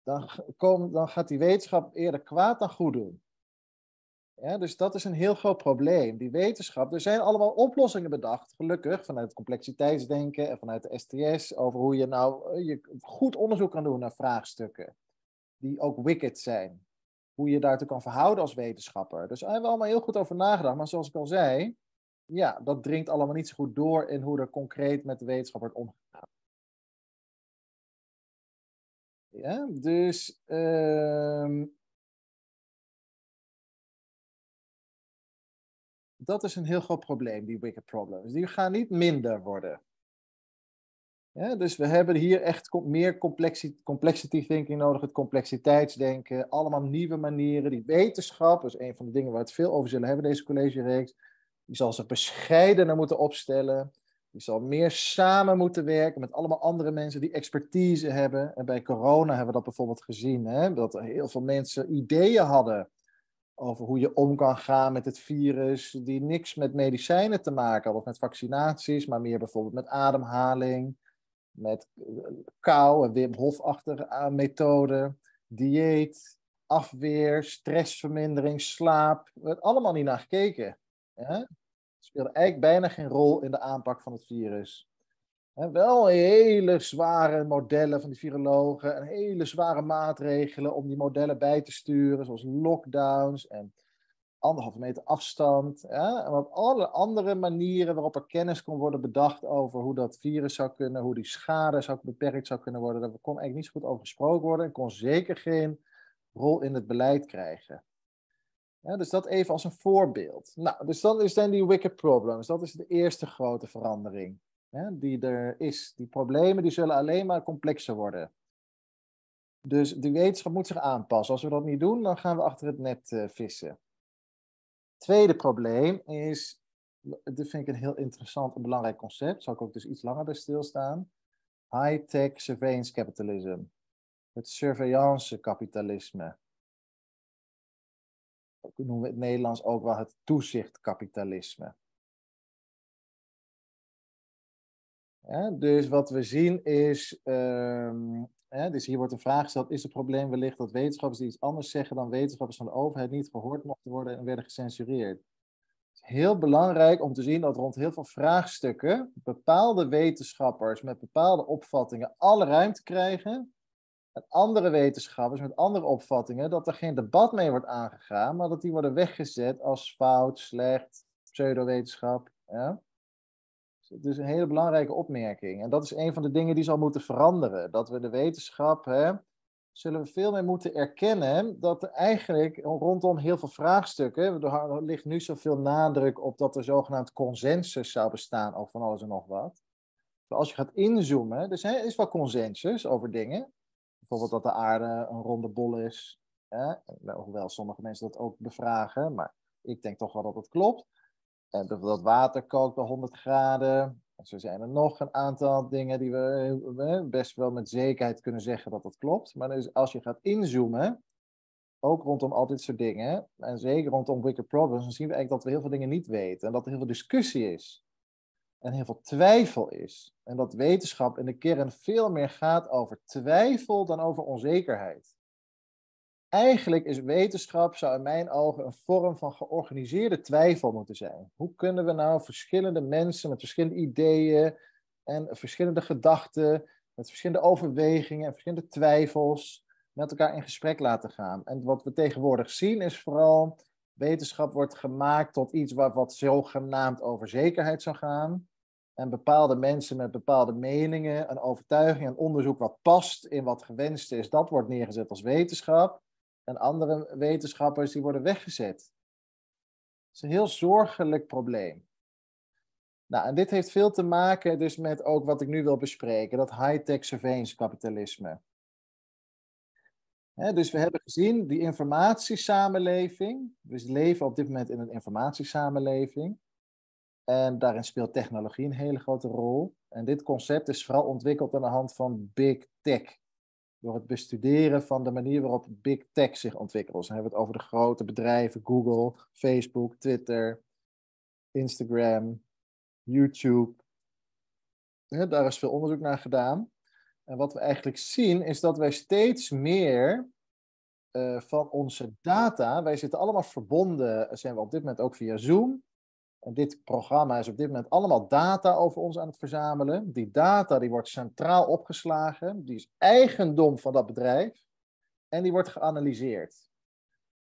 dan, dan gaat die wetenschap eerder kwaad dan goed doen. Ja, dus dat is een heel groot probleem. Die wetenschap, er zijn allemaal oplossingen bedacht, gelukkig, vanuit het complexiteitsdenken en vanuit de STS, over hoe je nou eh, je goed onderzoek kan doen naar vraagstukken die ook wicked zijn hoe je daartoe kan verhouden als wetenschapper. Dus daar hebben we allemaal heel goed over nagedacht. Maar zoals ik al zei, ja, dat dringt allemaal niet zo goed door in hoe er concreet met de wetenschap wordt omgegaan. Ja, dus. Ehm, dat is een heel groot probleem, die wicked problems. Die gaan niet minder worden. Ja, dus we hebben hier echt meer complexity, thinking nodig, het complexiteitsdenken, allemaal nieuwe manieren. Die wetenschap, dat is een van de dingen waar we het veel over zullen hebben deze reeks, die zal ze bescheidener moeten opstellen. Die zal meer samen moeten werken met allemaal andere mensen die expertise hebben. En bij corona hebben we dat bijvoorbeeld gezien, hè? dat heel veel mensen ideeën hadden over hoe je om kan gaan met het virus, die niks met medicijnen te maken hadden of met vaccinaties, maar meer bijvoorbeeld met ademhaling met eh, kou en Wim Hof-achtige dieet, afweer, stressvermindering, slaap. Er werd allemaal niet naar gekeken. Hè? Speelde eigenlijk bijna geen rol in de aanpak van het virus. wel hele zware modellen van die virologen en hele zware maatregelen om die modellen bij te sturen, zoals lockdowns en anderhalve meter afstand. Ja? op alle andere manieren waarop er kennis kon worden bedacht over hoe dat virus zou kunnen, hoe die schade zou beperkt zou kunnen worden, daar kon eigenlijk niet zo goed over gesproken worden en kon zeker geen rol in het beleid krijgen. dus dat even als een voorbeeld. Nou, dus dan zijn die wicked problems. Dat is de eerste grote verandering die er is. Die problemen die zullen alleen maar complexer worden. Dus de wetenschap moet zich aanpassen. Als we dat niet doen, dan gaan we achter het net eh, vissen. Tweede probleem is, dit vind ik een heel interessant en belangrijk concept, zal ik ook dus iets langer bij stilstaan. High-tech surveillance capitalism. Het surveillance kapitalisme. Ook noemen we het Nederlands ook wel het toezichtkapitalisme. Ja, dus wat we zien is ehm, dus hier wordt een vraag gesteld, is het probleem wellicht dat wetenschappers die iets anders zeggen dan wetenschappers van de overheid niet gehoord mochten worden en werden gecensureerd? Het is heel belangrijk om te zien dat rond heel veel vraagstukken bepaalde wetenschappers met bepaalde opvattingen alle ruimte krijgen en andere wetenschappers met andere opvattingen, dat er geen debat mee wordt aangegaan, maar dat die worden weggezet als fout, slecht, pseudowetenschap. Ja? Het is een hele belangrijke opmerking. En dat is een van de dingen die zal moeten veranderen. Dat we de wetenschap, hè, zullen veel meer moeten erkennen dat er eigenlijk rondom heel veel vraagstukken, er ligt nu zoveel nadruk op dat er zogenaamd consensus zou bestaan over van alles en nog wat. als je gaat inzoomen, er is wel consensus over dingen. Bijvoorbeeld dat de aarde een ronde bol is. Hè? Nou, hoewel sommige mensen dat ook bevragen, maar ik denk toch wel dat het klopt. En dat water kookt bij 100 graden. En zo zijn er nog een aantal dingen die we eh, eh, best wel met zekerheid kunnen zeggen dat dat klopt. Maar dus als je gaat inzoomen, ook rondom al dit soort dingen, en zeker rondom wicked problems, dan zien we eigenlijk dat we heel veel dingen niet weten. En dat er heel veel discussie is. En heel veel twijfel is. En dat wetenschap in de kern veel meer gaat over twijfel dan over onzekerheid. Eigenlijk is wetenschap, zou in mijn ogen, een vorm van georganiseerde twijfel moeten zijn. Hoe kunnen we nou verschillende mensen met verschillende ideeën en verschillende gedachten, met verschillende overwegingen en verschillende twijfels, met elkaar in gesprek laten gaan? En wat we tegenwoordig zien is vooral, wetenschap wordt gemaakt tot iets wat, wat zogenaamd over zekerheid zou gaan. En bepaalde mensen met bepaalde meningen een overtuiging, een onderzoek wat past in wat gewenst is, dat wordt neergezet als wetenschap en andere wetenschappers die worden weggezet. Het is een heel zorgelijk probleem. Nou, en dit heeft veel te maken dus met ook wat ik nu wil bespreken, dat high-tech surveillance kapitalisme. dus we hebben gezien die informatiesamenleving. Dus we leven op dit moment in een informatiesamenleving. En daarin speelt technologie een hele grote rol. En dit concept is vooral ontwikkeld aan de hand van big tech door het bestuderen van de manier waarop big tech zich ontwikkelt. Dus dan hebben we het over de grote bedrijven, Google, Facebook, Twitter, Instagram, YouTube. daar is veel onderzoek naar gedaan. En wat we eigenlijk zien is dat wij steeds meer eh, van onze data, wij zitten allemaal verbonden, eh, zijn we op dit moment ook via Zoom, en dit programma is op dit moment allemaal data over ons aan het verzamelen. Die data die wordt centraal opgeslagen, die is eigendom van dat bedrijf en die wordt geanalyseerd.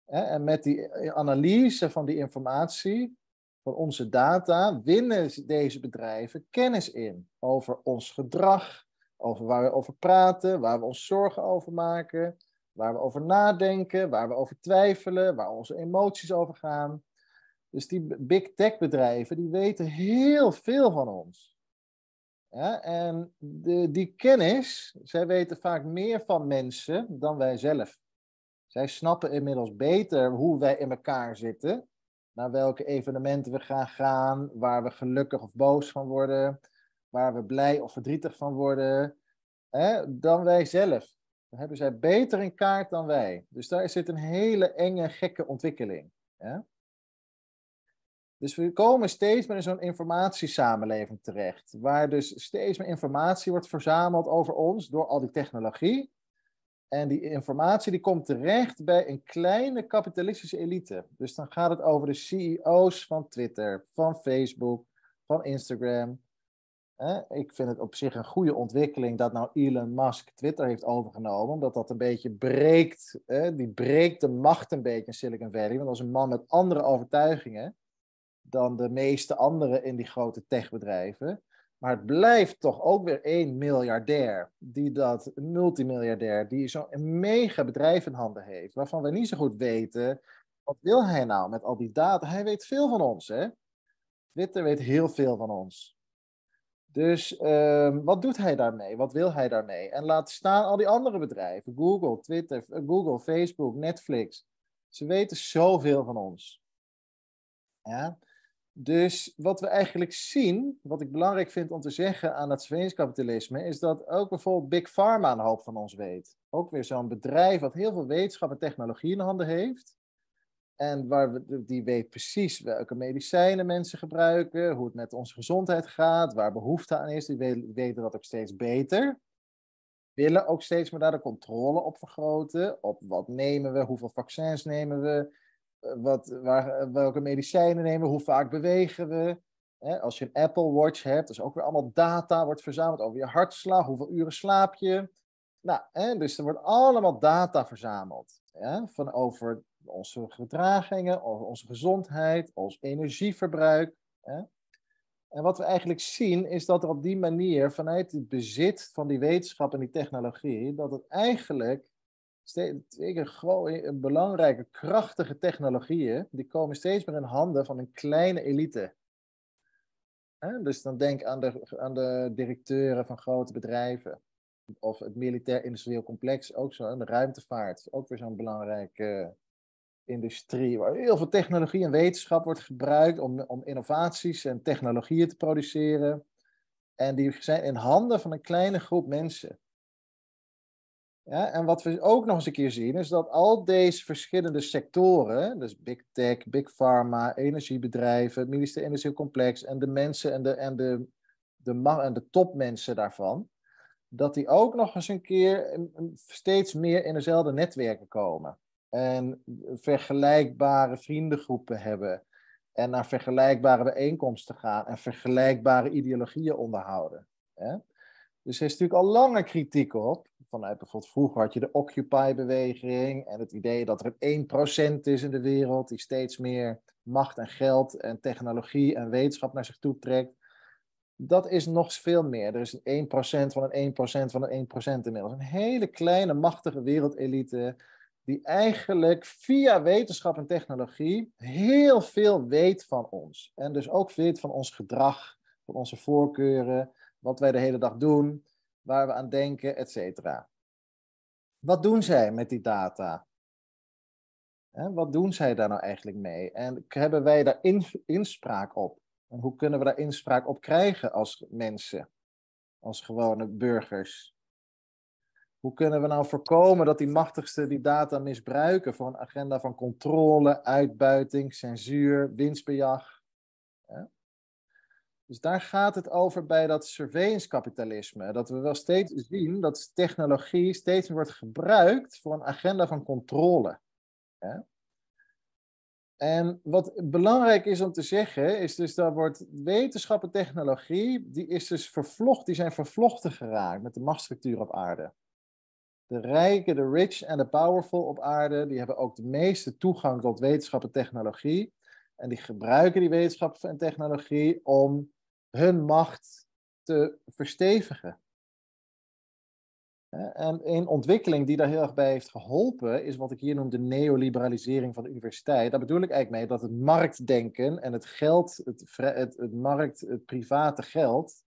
En met die eh, analyse van die informatie, van onze data, winnen deze bedrijven kennis in over ons gedrag, over waar we over praten, waar we ons zorgen over maken, waar we over nadenken, waar we over twijfelen, waar onze emoties over gaan. Dus die big tech bedrijven, die weten heel veel van ons. en de, die kennis, zij weten vaak meer van mensen dan wij zelf. Zij snappen inmiddels beter hoe wij in elkaar zitten, naar welke evenementen we gaan gaan, waar we gelukkig of boos van worden, waar we blij of verdrietig van worden, hè, dan wij zelf. Dan hebben zij beter in kaart dan wij. Dus daar zit een hele enge, gekke ontwikkeling. Hè? Dus we komen steeds meer in zo'n informatiesamenleving terecht, waar dus steeds meer informatie wordt verzameld over ons door al die technologie. En die informatie die komt terecht bij een kleine kapitalistische elite. Dus dan gaat het over de CEO's van Twitter, van Facebook, van Instagram. ik vind het op zich een goede ontwikkeling dat nou Elon Musk Twitter heeft overgenomen, omdat dat een beetje breekt, die breekt de macht een beetje in Silicon Valley. Want als een man met andere overtuigingen dan de meeste anderen in die grote techbedrijven. Maar het blijft toch ook weer één miljardair, die dat multimiljardair, die zo'n mega bedrijf in handen heeft, waarvan we niet zo goed weten, wat wil hij nou met al die data? Hij weet veel van ons, hè? Twitter weet heel veel van ons. Dus ehm, wat doet hij daarmee? Wat wil hij daarmee? En laat staan al die andere bedrijven, Google, Twitter, eh, Google, Facebook, Netflix. Ze weten zoveel van ons. Ja? Dus wat we eigenlijk zien, wat ik belangrijk vind om te zeggen aan het kapitalisme, is dat ook bijvoorbeeld Big Pharma een hoop van ons weet. Ook weer zo'n bedrijf wat heel veel wetenschap en technologie in handen heeft. En waar we, die weet precies welke medicijnen mensen gebruiken, hoe het met onze gezondheid gaat, waar behoefte aan is. Die weten dat ook steeds beter. Willen ook steeds maar daar de controle op vergroten. Op wat nemen we, hoeveel vaccins nemen we, wat, waar, eh, welke medicijnen nemen, hoe vaak bewegen we. Hè? Als je een Apple Watch hebt, dus ook weer allemaal data wordt verzameld over je hartslag, hoeveel uren slaap je. Nou, hè? dus er wordt allemaal data verzameld hè? van over onze gedragingen, over onze gezondheid, ons energieverbruik. Hè? En wat we eigenlijk zien is dat er op die manier vanuit het bezit van die wetenschap en die technologie, dat het eigenlijk zeker gewoon belangrijke, krachtige technologieën, die komen steeds meer in handen van een kleine elite. Dus dan denk aan de, aan de directeuren van grote bedrijven. Of het militair-industrieel complex, ook zo. de ruimtevaart, ook weer zo'n belangrijke industrie. Waar heel veel technologie en wetenschap wordt gebruikt om, om innovaties en technologieën te produceren. En die zijn in handen van een kleine groep mensen. Ja, en wat we ook nog eens een keer zien, is dat al deze verschillende sectoren, dus big tech, big pharma, energiebedrijven, het ministerie Complex en de mensen en de, en de, de, en de topmensen daarvan, dat die ook nog eens een keer steeds meer in dezelfde netwerken komen. En vergelijkbare vriendengroepen hebben. En naar vergelijkbare bijeenkomsten gaan en vergelijkbare ideologieën onderhouden. Dus er is natuurlijk al lange kritiek op vanuit bijvoorbeeld vroeger had je de Occupy-beweging en het idee dat er een 1% is in de wereld die steeds meer macht en geld en technologie en wetenschap naar zich toe trekt. Dat is nog veel meer. Er is een 1% van een 1% van een 1% inmiddels. Een hele kleine, machtige wereldelite die eigenlijk via wetenschap en technologie heel veel weet van ons. En dus ook weet van ons gedrag, van onze voorkeuren, wat wij de hele dag doen waar we aan denken, et cetera. Wat doen zij met die data? wat doen zij daar nou eigenlijk mee? En hebben wij daar inspraak op? En hoe kunnen we daar inspraak op krijgen als mensen, als gewone burgers? Hoe kunnen we nou voorkomen dat die machtigsten die data misbruiken voor een agenda van controle, uitbuiting, censuur, winstbejag? Ja? Dus daar gaat het over bij dat surveillance kapitalisme. Dat we wel steeds zien dat technologie steeds wordt gebruikt voor een agenda van controle. En wat belangrijk is om te zeggen, is dus dat wordt wetenschap en technologie, die, is dus vervlocht, die zijn vervlochten geraakt met de machtsstructuur op aarde. De rijken, de rich en de powerful op aarde, die hebben ook de meeste toegang tot wetenschap en technologie. En die gebruiken die wetenschap en technologie om hun macht te verstevigen. En een ontwikkeling die daar heel erg bij heeft geholpen, is wat ik hier noem de neoliberalisering van de universiteit. Daar bedoel ik eigenlijk mee dat het marktdenken en het geld, het, het, het markt, het private geld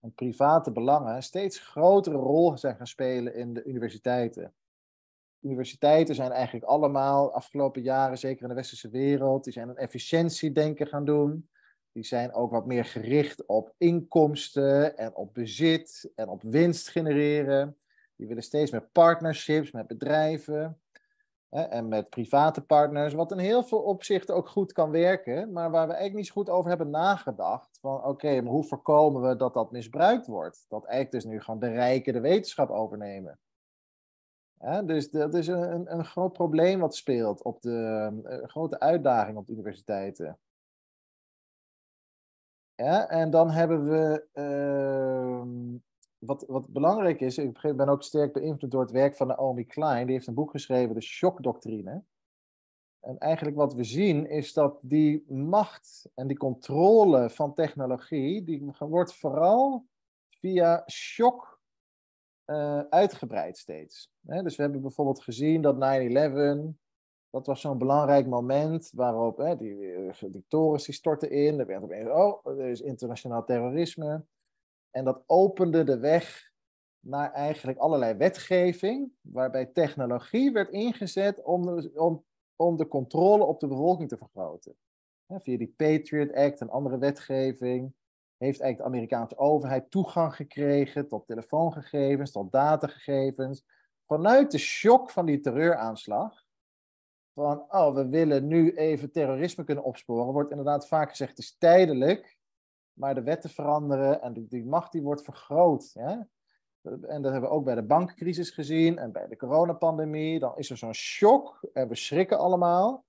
en private belangen steeds grotere rol zijn gaan spelen in de universiteiten. Universiteiten zijn eigenlijk allemaal afgelopen jaren, zeker in de westerse wereld, die zijn een efficiëntiedenken gaan doen die zijn ook wat meer gericht op inkomsten en op bezit en op winst genereren. Die willen steeds meer partnerships met bedrijven hè, en met private partners, wat in heel veel opzichten ook goed kan werken, maar waar we eigenlijk niet zo goed over hebben nagedacht. Van oké, maar hoe voorkomen we dat dat misbruikt wordt? Dat eigenlijk dus nu gewoon de rijken de wetenschap overnemen. dus dat is een, een groot probleem wat speelt, op de, een eh, grote uitdaging op de universiteiten. Ja, en dan hebben we, ehm, wat, wat belangrijk is, ik ben ook sterk beïnvloed door het werk van Naomi Klein. Die heeft een boek geschreven, De Shockdoctrine. En eigenlijk wat we zien is dat die macht en die controle van technologie, die wordt vooral via shock eh, uitgebreid steeds. dus we hebben bijvoorbeeld gezien dat 9-11 dat was zo'n belangrijk moment waarop hè, die, eh, die, torens die stortten in. Er werd opeens, oh, er is internationaal terrorisme. En dat opende de weg naar eigenlijk allerlei wetgeving, waarbij technologie werd ingezet om de, om, om de controle op de bevolking te vergroten. via die Patriot Act en andere wetgeving heeft eigenlijk de Amerikaanse overheid toegang gekregen tot telefoongegevens, tot datagegevens. Vanuit de shock van die terreuraanslag van, oh, we willen nu even terrorisme kunnen opsporen, wordt inderdaad vaak gezegd, het is tijdelijk, maar de wetten veranderen en die, macht die wordt vergroot. En dat hebben we ook bij de bankcrisis gezien en bij de coronapandemie. Dan is er zo'n shock en we schrikken allemaal.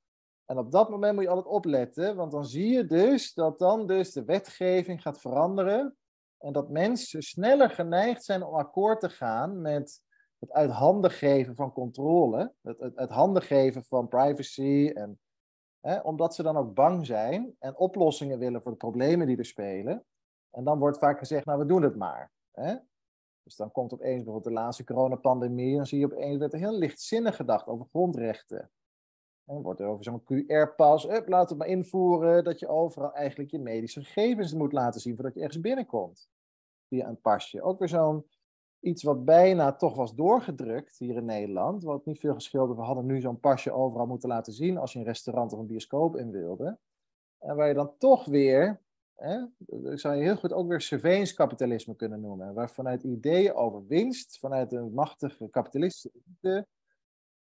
En op dat moment moet je altijd opletten, want dan zie je dus dat dan dus de wetgeving gaat veranderen en dat mensen sneller geneigd zijn om akkoord te gaan met het uit handen geven van controle, het, het, handen geven van privacy, en, hè, omdat ze dan ook bang zijn en oplossingen willen voor de problemen die er spelen. En dan wordt vaak gezegd, nou we doen het maar. Hè? Dus dan komt opeens bijvoorbeeld de laatste coronapandemie, en dan zie je opeens werd er heel lichtzinnig gedacht over grondrechten. En dan wordt er over zo'n QR-pas, up, laat het maar invoeren, dat je overal eigenlijk je medische gegevens moet laten zien voordat je ergens binnenkomt. Via een pasje. Ook weer zo'n iets wat bijna toch was doorgedrukt hier in Nederland. Wat niet veel geschilderd. We hadden nu zo'n pasje overal moeten laten zien als je een restaurant of een bioscoop in wilde. En waar je dan toch weer, hè, dat zou je heel goed ook weer surveillance kapitalisme kunnen noemen. Waar vanuit ideeën over winst, vanuit een machtige kapitalistische.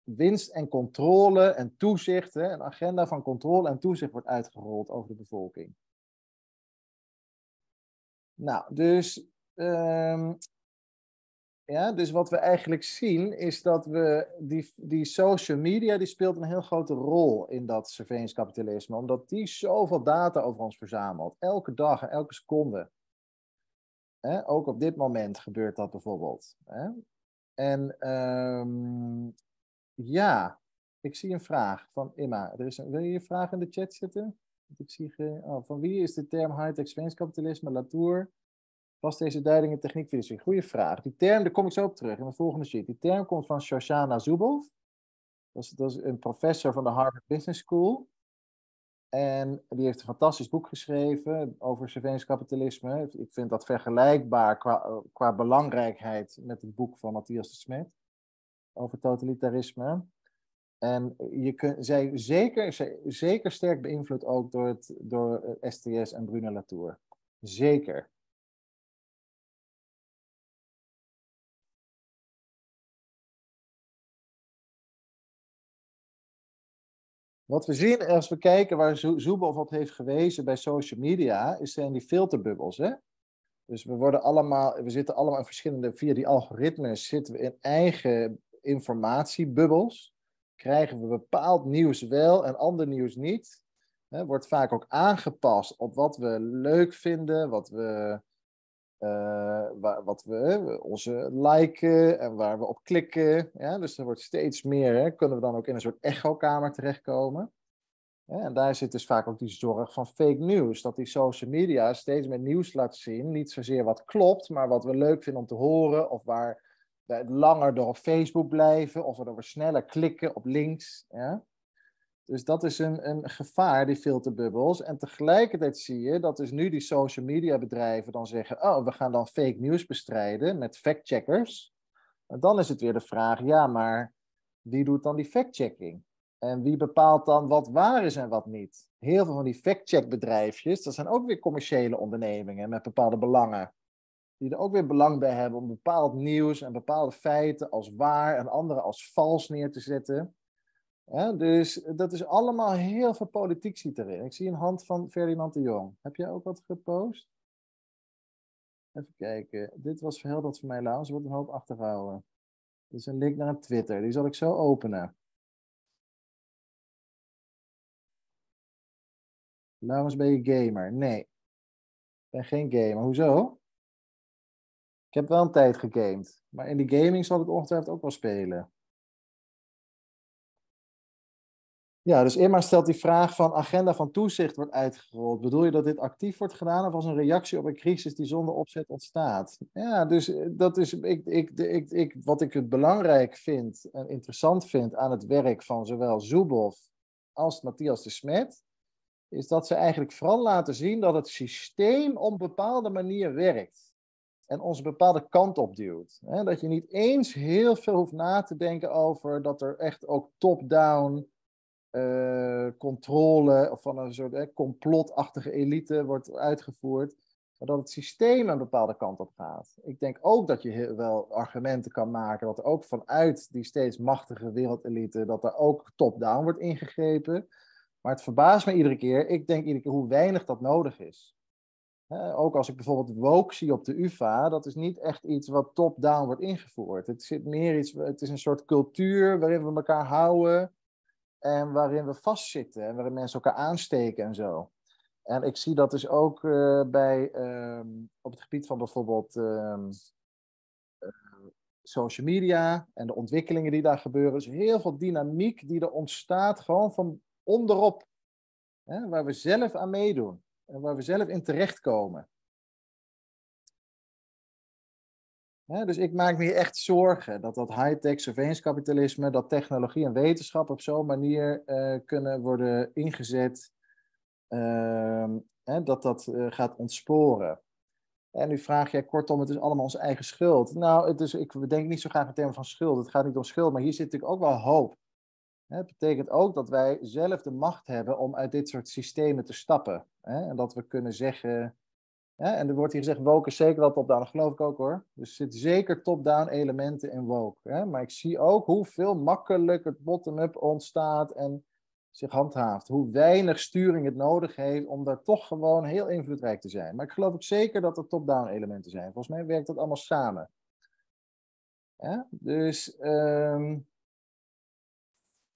winst en controle en toezicht, hè, een agenda van controle en toezicht wordt uitgerold over de bevolking. Nou, dus ehm, ja, dus wat we eigenlijk zien is dat we die, die social media die speelt een heel grote rol in dat surveillance kapitalisme, omdat die zoveel data over ons verzamelt, elke dag elke seconde. He, ook op dit moment gebeurt dat bijvoorbeeld. En ehm, ja, ik zie een vraag van Emma. Er is een, wil je je vraag in de chat zetten? Ik zie oh, van wie is de term high-tech surveillance kapitalisme? Latour. Was deze duiding techniek techniekfilosofie? Goeie vraag. Die term, daar kom ik zo op terug in de volgende sheet. Die term komt van Shoshana Zuboff. Dat is, een professor van de Harvard Business School. En die heeft een fantastisch boek geschreven over surveillance kapitalisme. Ik vind dat vergelijkbaar qua, qua belangrijkheid met het boek van Matthias de Smet over totalitarisme. En je kunt, zij zeker, zeker sterk beïnvloed ook door, het, door STS en Bruno Latour. Zeker. Wat we zien als we kijken waar Zoebe op wat heeft gewezen bij social media, is zijn die filterbubbels. Hè? Dus we, worden allemaal, we zitten allemaal in verschillende, via die algoritmes zitten we in eigen informatiebubbels. Krijgen we bepaald nieuws wel en ander nieuws niet. Hè? Wordt vaak ook aangepast op wat we leuk vinden, wat we uh, eh, waar, wat we, onze liken en waar we op klikken. Ja? Dus er wordt steeds meer, hè? kunnen we dan ook in een soort echokamer terechtkomen. en daar zit dus vaak ook die zorg van fake news. Dat die social media steeds meer nieuws laat zien. Niet zozeer wat klopt, maar wat we leuk vinden om te horen. Of waar we langer door op Facebook blijven. Of we sneller klikken op links. Ja? Dus dat is een, een gevaar, die filterbubbels. En tegelijkertijd zie je dat dus nu die social media bedrijven dan zeggen: Oh, we gaan dan fake nieuws bestrijden met factcheckers. En dan is het weer de vraag: ja, maar wie doet dan die factchecking? En wie bepaalt dan wat waar is en wat niet? Heel veel van die fact-checkbedrijfjes, dat zijn ook weer commerciële ondernemingen met bepaalde belangen. Die er ook weer belang bij hebben om bepaald nieuws en bepaalde feiten als waar en andere als vals neer te zetten dus dat is allemaal heel veel politiek ziet erin. Ik zie een hand van Ferdinand de Jong. Heb jij ook wat gepost? Even kijken. Dit was heel dat voor mij, Laus. wordt een hoop achtergehouden. Dit is een link naar een Twitter. Die zal ik zo openen. Laurens, ben je gamer? Nee. Ik ben geen gamer. Hoezo? Ik heb wel een tijd gegamed. Maar in de gaming zal ik ongetwijfeld ook wel spelen. Ja, dus Irma stelt die vraag van agenda van toezicht wordt uitgerold. Bedoel je dat dit actief wordt gedaan of als een reactie op een crisis die zonder opzet ontstaat? Ja, dus eh, dat is ik, ik, ik, ik, wat ik het belangrijk vind en interessant vind aan het werk van zowel Zuboff als Matthias de Smet, is dat ze eigenlijk vooral laten zien dat het systeem op een bepaalde manier werkt en ons een bepaalde kant op duwt. Dat je niet eens heel veel hoeft na te denken over dat er echt ook top-down eh, controle of van een soort complotachtige elite wordt uitgevoerd. Maar dat het systeem een bepaalde kant op gaat. Ik denk ook dat je wel argumenten kan maken dat er ook vanuit die steeds machtige wereldelite, dat er ook top-down wordt ingegrepen. Maar het verbaast me iedere keer, ik denk iedere keer hoe weinig dat nodig is. ook als ik bijvoorbeeld woke zie op de UvA, dat is niet echt iets wat top-down wordt ingevoerd. Het, zit meer iets, het is een soort cultuur waarin we elkaar houden. En waarin we vastzitten en waarin mensen elkaar aansteken en zo. En ik zie dat dus ook eh, bij, ehm, op het gebied van bijvoorbeeld ehm, eh, social media en de ontwikkelingen die daar gebeuren. Dus heel veel dynamiek die er ontstaat gewoon van onderop. Hè, waar we zelf aan meedoen en waar we zelf in terechtkomen. dus ik maak me hier echt zorgen dat dat high-tech surveillance kapitalisme, dat technologie en wetenschap op zo'n manier eh, kunnen worden ingezet, uh, dat dat eh, gaat ontsporen. En nu vraag jij kortom, het is allemaal onze eigen schuld. Nou, het is, ik denk niet zo graag het termen van schuld. Het gaat niet om schuld, maar hier zit natuurlijk ook wel hoop. Het betekent ook dat wij zelf de macht hebben om uit dit soort systemen te stappen. Hè? En dat we kunnen zeggen, en er wordt hier gezegd, woke is zeker wel top-down. Dat geloof ik ook hoor. Dus er zitten zeker top-down elementen in woke. Maar ik zie ook hoeveel makkelijk het bottom-up ontstaat en zich handhaaft. Hoe weinig sturing het nodig heeft om daar toch gewoon heel invloedrijk te zijn. Maar ik geloof ook zeker dat er top-down elementen zijn. Volgens mij werkt dat allemaal samen. Dus ehm,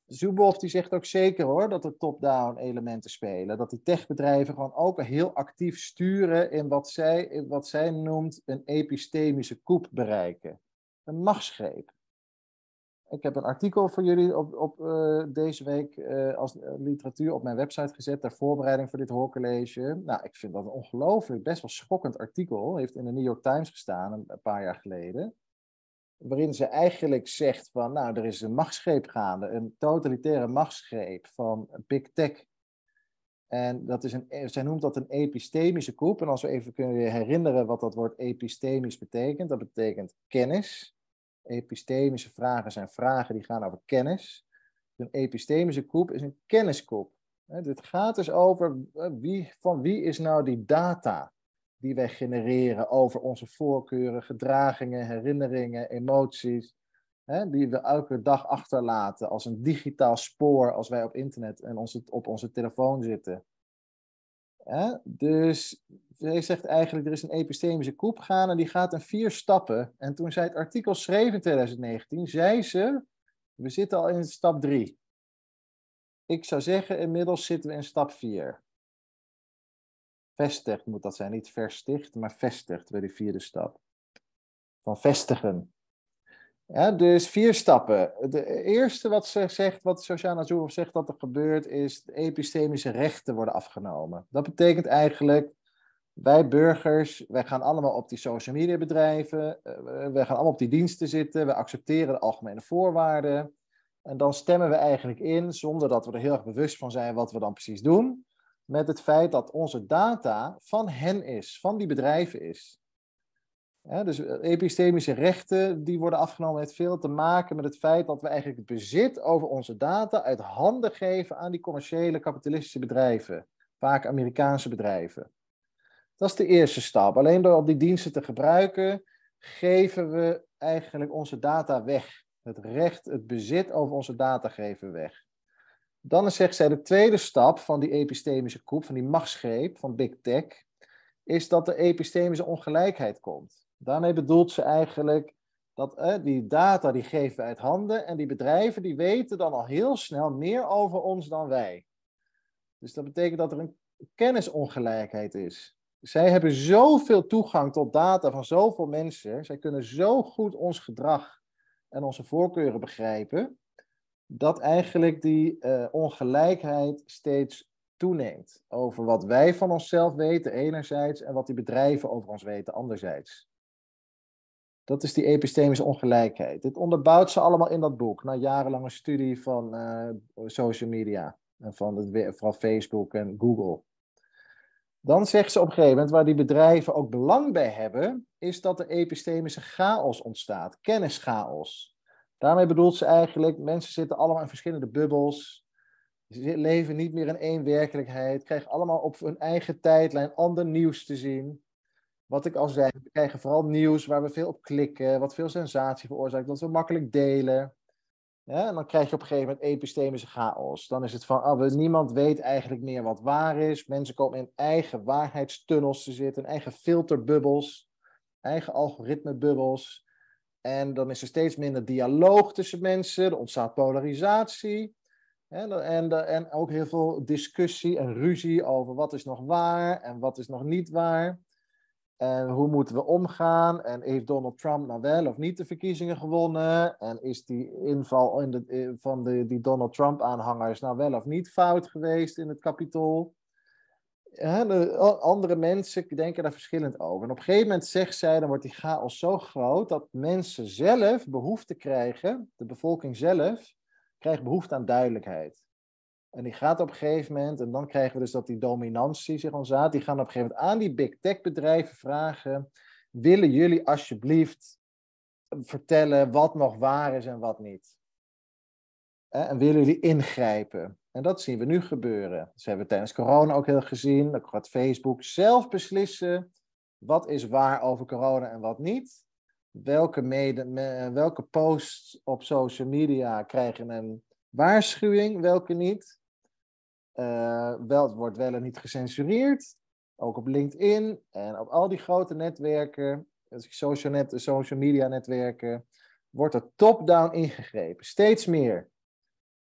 Zuboff die zegt ook zeker hoor dat er top-down elementen spelen. Dat die techbedrijven gewoon ook heel actief sturen in wat zij, wat zij noemt een epistemische koep bereiken. Een machtsgreep. Ik heb een artikel voor jullie op, op eh, deze week eh, als eh, literatuur op mijn website gezet ter voorbereiding voor dit hoorcollege. Nou, ik vind dat een ongelooflijk, best wel schokkend artikel. Heeft in de New York Times gestaan een paar jaar geleden waarin ze eigenlijk zegt van, nou, er is een machtsgreep gaande, een totalitaire machtsgreep van big tech. En dat is een, zij noemt dat een epistemische koep. En als we even kunnen herinneren wat dat woord epistemisch betekent, dat betekent kennis. Epistemische vragen zijn vragen die gaan over kennis. Een epistemische koep is een kenniskoep. Dit gaat dus over eh, wie, van wie is nou die data? die wij genereren over onze voorkeuren, gedragingen, herinneringen, emoties, hè, die we elke dag achterlaten als een digitaal spoor als wij op internet en onze, op onze telefoon zitten. Hè? Dus hij zegt eigenlijk, er is een epistemische koep gaan en die gaat in vier stappen. En toen zij het artikel schreef in 2019, zei ze, we zitten al in stap drie. Ik zou zeggen, inmiddels zitten we in stap vier vestigt moet dat zijn. Niet versticht, maar vestigt bij die vierde stap. Van vestigen. Ja, dus vier stappen. De eerste wat ze zegt, wat zegt dat er gebeurt, is dat epistemische rechten worden afgenomen. Dat betekent eigenlijk, wij burgers, wij gaan allemaal op die social media bedrijven, eh, wij gaan allemaal op die diensten zitten, we accepteren de algemene voorwaarden. En dan stemmen we eigenlijk in, zonder dat we er heel erg bewust van zijn wat we dan precies doen met het feit dat onze data van hen is, van die bedrijven is. dus eh, epistemische rechten die worden afgenomen heeft veel te maken met het feit dat we eigenlijk het bezit over onze data uit handen geven aan die commerciële kapitalistische bedrijven, vaak Amerikaanse bedrijven. Dat is de eerste stap. Alleen door op die diensten te gebruiken, geven we eigenlijk onze data weg. Het recht, het bezit over onze data geven we weg. Dan zegt zij de tweede stap van die epistemische koep, van die machtsgreep van Big Tech, is dat er epistemische ongelijkheid komt. Daarmee bedoelt ze eigenlijk dat eh, die data die geven we uit handen en die bedrijven die weten dan al heel snel meer over ons dan wij. Dus dat betekent dat er een kennisongelijkheid is. Zij hebben zoveel toegang tot data van zoveel mensen. Zij kunnen zo goed ons gedrag en onze voorkeuren begrijpen dat eigenlijk die eh, ongelijkheid steeds toeneemt. Over wat wij van onszelf weten enerzijds en wat die bedrijven over ons weten anderzijds. Dat is die epistemische ongelijkheid. Dit onderbouwt ze allemaal in dat boek, na jarenlange studie van eh, social media en van het, vooral Facebook en Google. Dan zegt ze op een gegeven moment, waar die bedrijven ook belang bij hebben, is dat er epistemische chaos ontstaat, kennischaos. Daarmee bedoelt ze eigenlijk, mensen zitten allemaal in verschillende bubbels. Ze leven niet meer in één werkelijkheid. Krijgen allemaal op hun eigen tijdlijn ander nieuws te zien. Wat ik al zei, we krijgen vooral nieuws waar we veel op klikken. Wat veel sensatie veroorzaakt, dat we makkelijk delen. Ja, en dan krijg je op een gegeven moment epistemische chaos. Dan is het van, oh, niemand weet eigenlijk meer wat waar is. Mensen komen in eigen waarheidstunnels te zitten, in eigen filterbubbels, eigen algoritmebubbels. En dan is er steeds minder dialoog tussen mensen, er ontstaat polarisatie. En, en, en ook heel veel discussie en ruzie over wat is nog waar en wat is nog niet waar. En hoe moeten we omgaan? En heeft Donald Trump nou wel of niet de verkiezingen gewonnen? En is die inval in eh, van de, die Donald Trump-aanhangers nou wel of niet fout geweest in het kapitool? andere mensen denken daar verschillend over. En op een gegeven moment zegt zij, dan wordt die chaos zo groot dat mensen zelf behoefte krijgen, de bevolking zelf, krijgt behoefte aan duidelijkheid. En die gaat op een gegeven moment, en dan krijgen we dus dat die dominantie zich ontstaat, die gaan op een gegeven moment aan die big tech bedrijven vragen, willen jullie alsjeblieft vertellen wat nog waar is en wat niet? en willen jullie ingrijpen? En dat zien we nu gebeuren. Dat hebben we tijdens corona ook heel gezien. Dan gaat Facebook zelf beslissen wat is waar over corona en wat niet. Welke, eh, welke posts op social media krijgen een waarschuwing, welke niet. Uh, wel, wordt wel en niet gecensureerd. Ook op LinkedIn en op al die grote netwerken, social, net, social media netwerken, wordt er top-down ingegrepen. Steeds meer.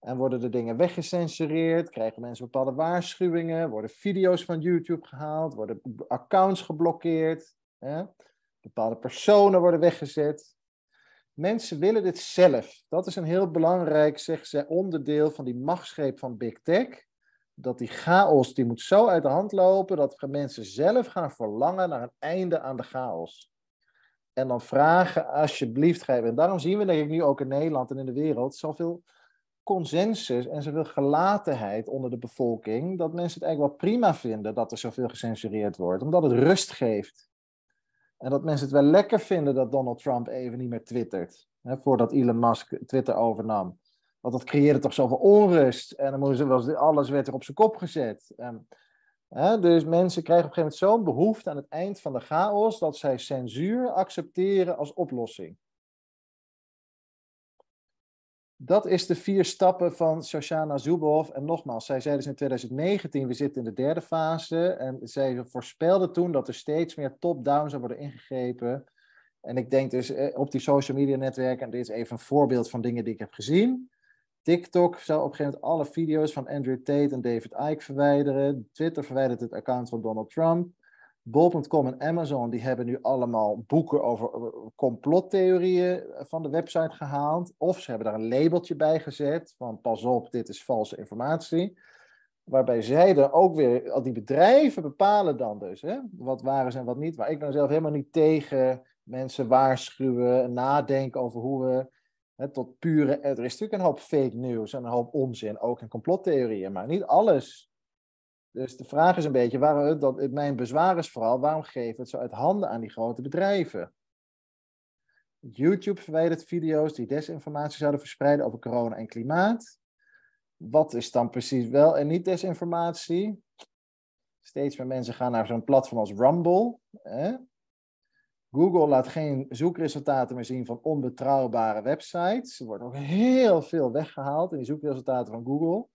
En worden de dingen weggecensureerd? Krijgen mensen bepaalde waarschuwingen? Worden video's van YouTube gehaald? Worden accounts geblokkeerd? Hè? Bepaalde personen worden weggezet. Mensen willen dit zelf. Dat is een heel belangrijk, zeggen ze onderdeel van die machtsgreep van Big Tech. Dat die chaos, die moet zo uit de hand lopen dat mensen zelf gaan verlangen naar een einde aan de chaos. En dan vragen, alsjeblieft, En daarom zien we denk ik nu ook in Nederland en in de wereld zoveel consensus en zoveel gelatenheid onder de bevolking, dat mensen het eigenlijk wel prima vinden dat er zoveel gecensureerd wordt, omdat het rust geeft. En dat mensen het wel lekker vinden dat Donald Trump even niet meer twittert, hè, voordat Elon Musk Twitter overnam. Want dat creëerde toch zoveel onrust en dan moesten, was, alles werd er op zijn kop gezet. En, hè, dus mensen krijgen op een gegeven moment zo'n behoefte aan het eind van de chaos dat zij censuur accepteren als oplossing. Dat is de vier stappen van Shoshana Zuboff. En nogmaals, zij zei dus in 2019, we zitten in de derde fase. En zij voorspelde toen dat er steeds meer top-down zou worden ingegrepen. En ik denk dus eh, op die social media netwerken, en dit is even een voorbeeld van dingen die ik heb gezien. TikTok zou op een gegeven moment alle video's van Andrew Tate en David Ike verwijderen. Twitter verwijdert het account van Donald Trump. Bol.com en Amazon die hebben nu allemaal boeken over eh, complottheorieën eh, van de website gehaald. Of ze hebben daar een labeltje bij gezet van pas op, dit is valse informatie. Waarbij zij dan ook weer, al die bedrijven bepalen dan dus hè, wat waar is en wat niet. Maar ik ben nou zelf helemaal niet tegen mensen waarschuwen, nadenken over hoe we hè, tot pure... Er is natuurlijk een hoop fake news en een hoop onzin, ook in complottheorieën. Maar niet alles dus de vraag is een beetje, waarom, dat, mijn bezwaar is vooral, waarom geven het zo uit handen aan die grote bedrijven? YouTube verwijdert video's die desinformatie zouden verspreiden over corona en klimaat. Wat is dan precies wel en niet desinformatie? Steeds meer mensen gaan naar zo'n platform als Rumble. Hè? Google laat geen zoekresultaten meer zien van onbetrouwbare websites. Er wordt ook heel veel weggehaald in die zoekresultaten van Google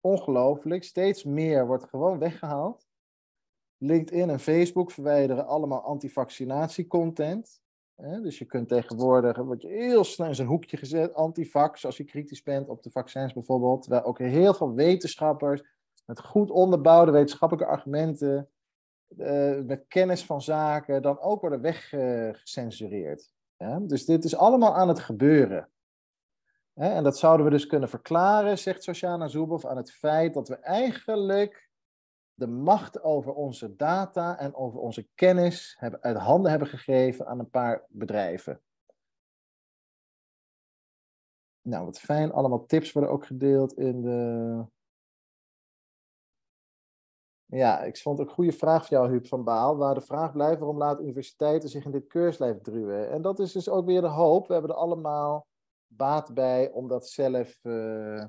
ongelooflijk. Steeds meer wordt gewoon weggehaald. LinkedIn en Facebook verwijderen allemaal antivaccinatiecontent. Dus je kunt tegenwoordig, word je heel snel in zo'n hoekje gezet, antivax, als je kritisch bent op de vaccins bijvoorbeeld. Terwijl ook heel veel wetenschappers met goed onderbouwde wetenschappelijke argumenten, eh, met kennis van zaken, dan ook worden weggecensureerd. Dus dit is allemaal aan het gebeuren. En dat zouden we dus kunnen verklaren, zegt Sosjana Zuboff, aan het feit dat we eigenlijk de macht over onze data en over onze kennis hebben, uit handen hebben gegeven aan een paar bedrijven. Nou, wat fijn. Allemaal tips worden ook gedeeld in de. Ja, ik vond ook een goede vraag van jou, Huub van Baal. Waar de vraag blijft, waarom laten universiteiten zich in dit keurslijf druwen? En dat is dus ook weer de hoop. We hebben er allemaal baat bij omdat zelf. Uh,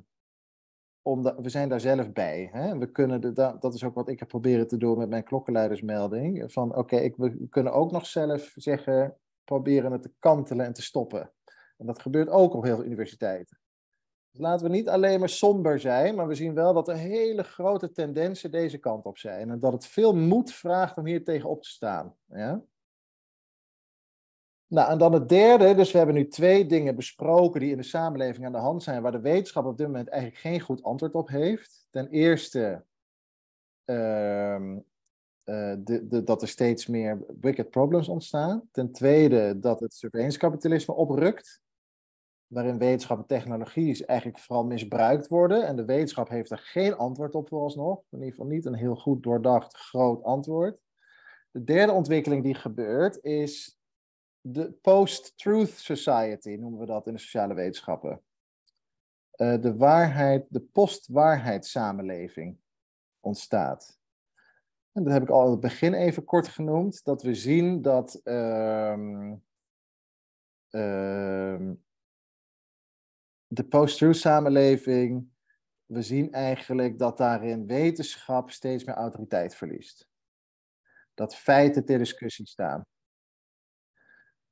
we zijn daar zelf bij. Hè? We kunnen de, dat, is ook wat ik heb proberen te doen met mijn klokkenluidersmelding. Van oké, okay, we kunnen ook nog zelf zeggen. proberen het te kantelen en te stoppen. En dat gebeurt ook op heel veel universiteiten. Dus laten we niet alleen maar somber zijn, maar we zien wel dat er hele grote tendensen deze kant op zijn. En dat het veel moed vraagt om hier tegenop te staan. Ja? Nou, en dan het derde. Dus we hebben nu twee dingen besproken die in de samenleving aan de hand zijn, waar de wetenschap op dit moment eigenlijk geen goed antwoord op heeft. Ten eerste ehm, eh, de, dat er steeds meer wicked problems ontstaan. Ten tweede dat het surveillance kapitalisme oprukt, waarin wetenschap en technologie eigenlijk vooral misbruikt worden. En de wetenschap heeft er geen antwoord op vooralsnog. In ieder geval niet een heel goed doordacht groot antwoord. De derde ontwikkeling die gebeurt is de post-truth society noemen we dat in de sociale wetenschappen. Eh, de waarheid, de post-waarheidssamenleving ontstaat. En dat heb ik al aan het begin even kort genoemd, dat we zien dat ehm, ehm, de post-truth samenleving, we zien eigenlijk dat daarin wetenschap steeds meer autoriteit verliest. Dat feiten ter discussie staan.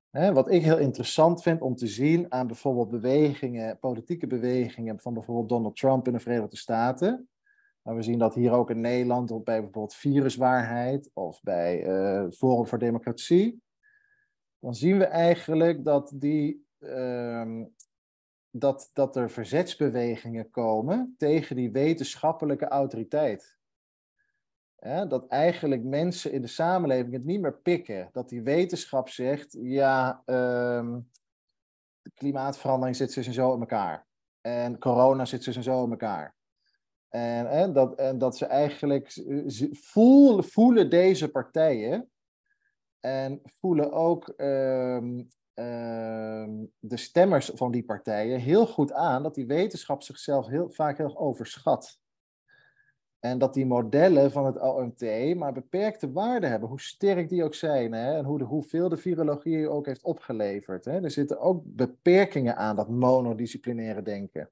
Hè, wat ik heel interessant vind om te zien aan bijvoorbeeld bewegingen, politieke bewegingen van bijvoorbeeld Donald Trump in de Verenigde Staten. Maar nou, we zien dat hier ook in Nederland op bij bijvoorbeeld viruswaarheid of bij uh, Forum voor Democratie. Dan zien we eigenlijk dat, die, ehm, dat, dat er verzetsbewegingen komen tegen die wetenschappelijke autoriteit dat eigenlijk mensen in de samenleving het niet meer pikken. Dat die wetenschap zegt, ja, ehm, de klimaatverandering zit dus en zo in elkaar. En corona zit dus en zo in elkaar. En, dat, en dat ze eigenlijk voelen, voelen deze partijen en voelen ook ehm, ehm, de stemmers van die partijen heel goed aan dat die wetenschap zichzelf heel vaak heel overschat. En dat die modellen van het OMT maar beperkte waarde hebben, hoe sterk die ook zijn hè? en hoe de, hoeveel de virologie ook heeft opgeleverd. Hè? Er zitten ook beperkingen aan dat monodisciplinaire denken.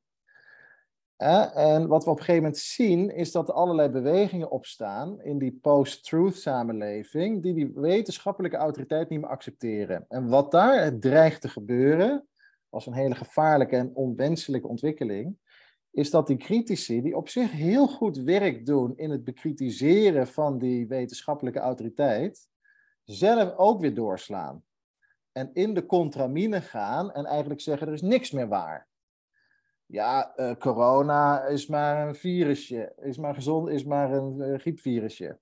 en wat we op een gegeven moment zien, is dat er allerlei bewegingen opstaan in die post-truth samenleving, die die wetenschappelijke autoriteit niet meer accepteren. En wat daar dreigt te gebeuren, als een hele gevaarlijke en onwenselijke ontwikkeling, is dat die critici, die op zich heel goed werk doen in het bekritiseren van die wetenschappelijke autoriteit, zelf ook weer doorslaan. En in de contramine gaan en eigenlijk zeggen er is niks meer waar. Ja, eh, corona is maar een virusje, is maar gezond, is maar een eh, griepvirusje.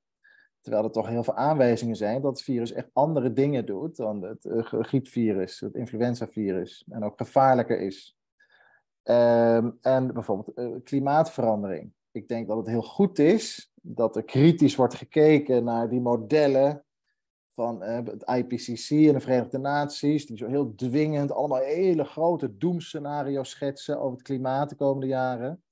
Terwijl er toch heel veel aanwijzingen zijn dat het virus echt andere dingen doet dan het eh, griepvirus, het influenzavirus, en ook gevaarlijker is. Ehm, en bijvoorbeeld eh, klimaatverandering. Ik denk dat het heel goed is dat er kritisch wordt gekeken naar die modellen van eh, het IPCC en de Verenigde Naties, die zo heel dwingend allemaal hele grote doemscenario's schetsen over het klimaat de komende jaren.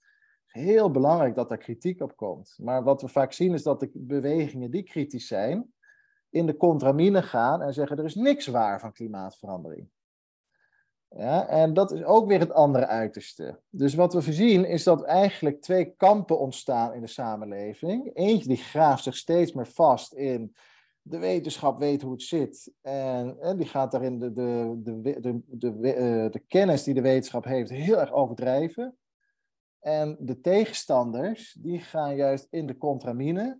Heel belangrijk dat daar kritiek op komt. Maar wat we vaak zien is dat de bewegingen die kritisch zijn, in de contramine gaan en zeggen er is niks waar van klimaatverandering. Ja, en dat is ook weer het andere uiterste. Dus wat we zien is dat eigenlijk twee kampen ontstaan in de samenleving. Eentje die graaft zich steeds meer vast in de wetenschap weet hoe het zit. En, die gaat daarin de, de, de, de, de, eh, de kennis die de wetenschap heeft heel erg overdrijven. En de tegenstanders, die gaan juist in de contramine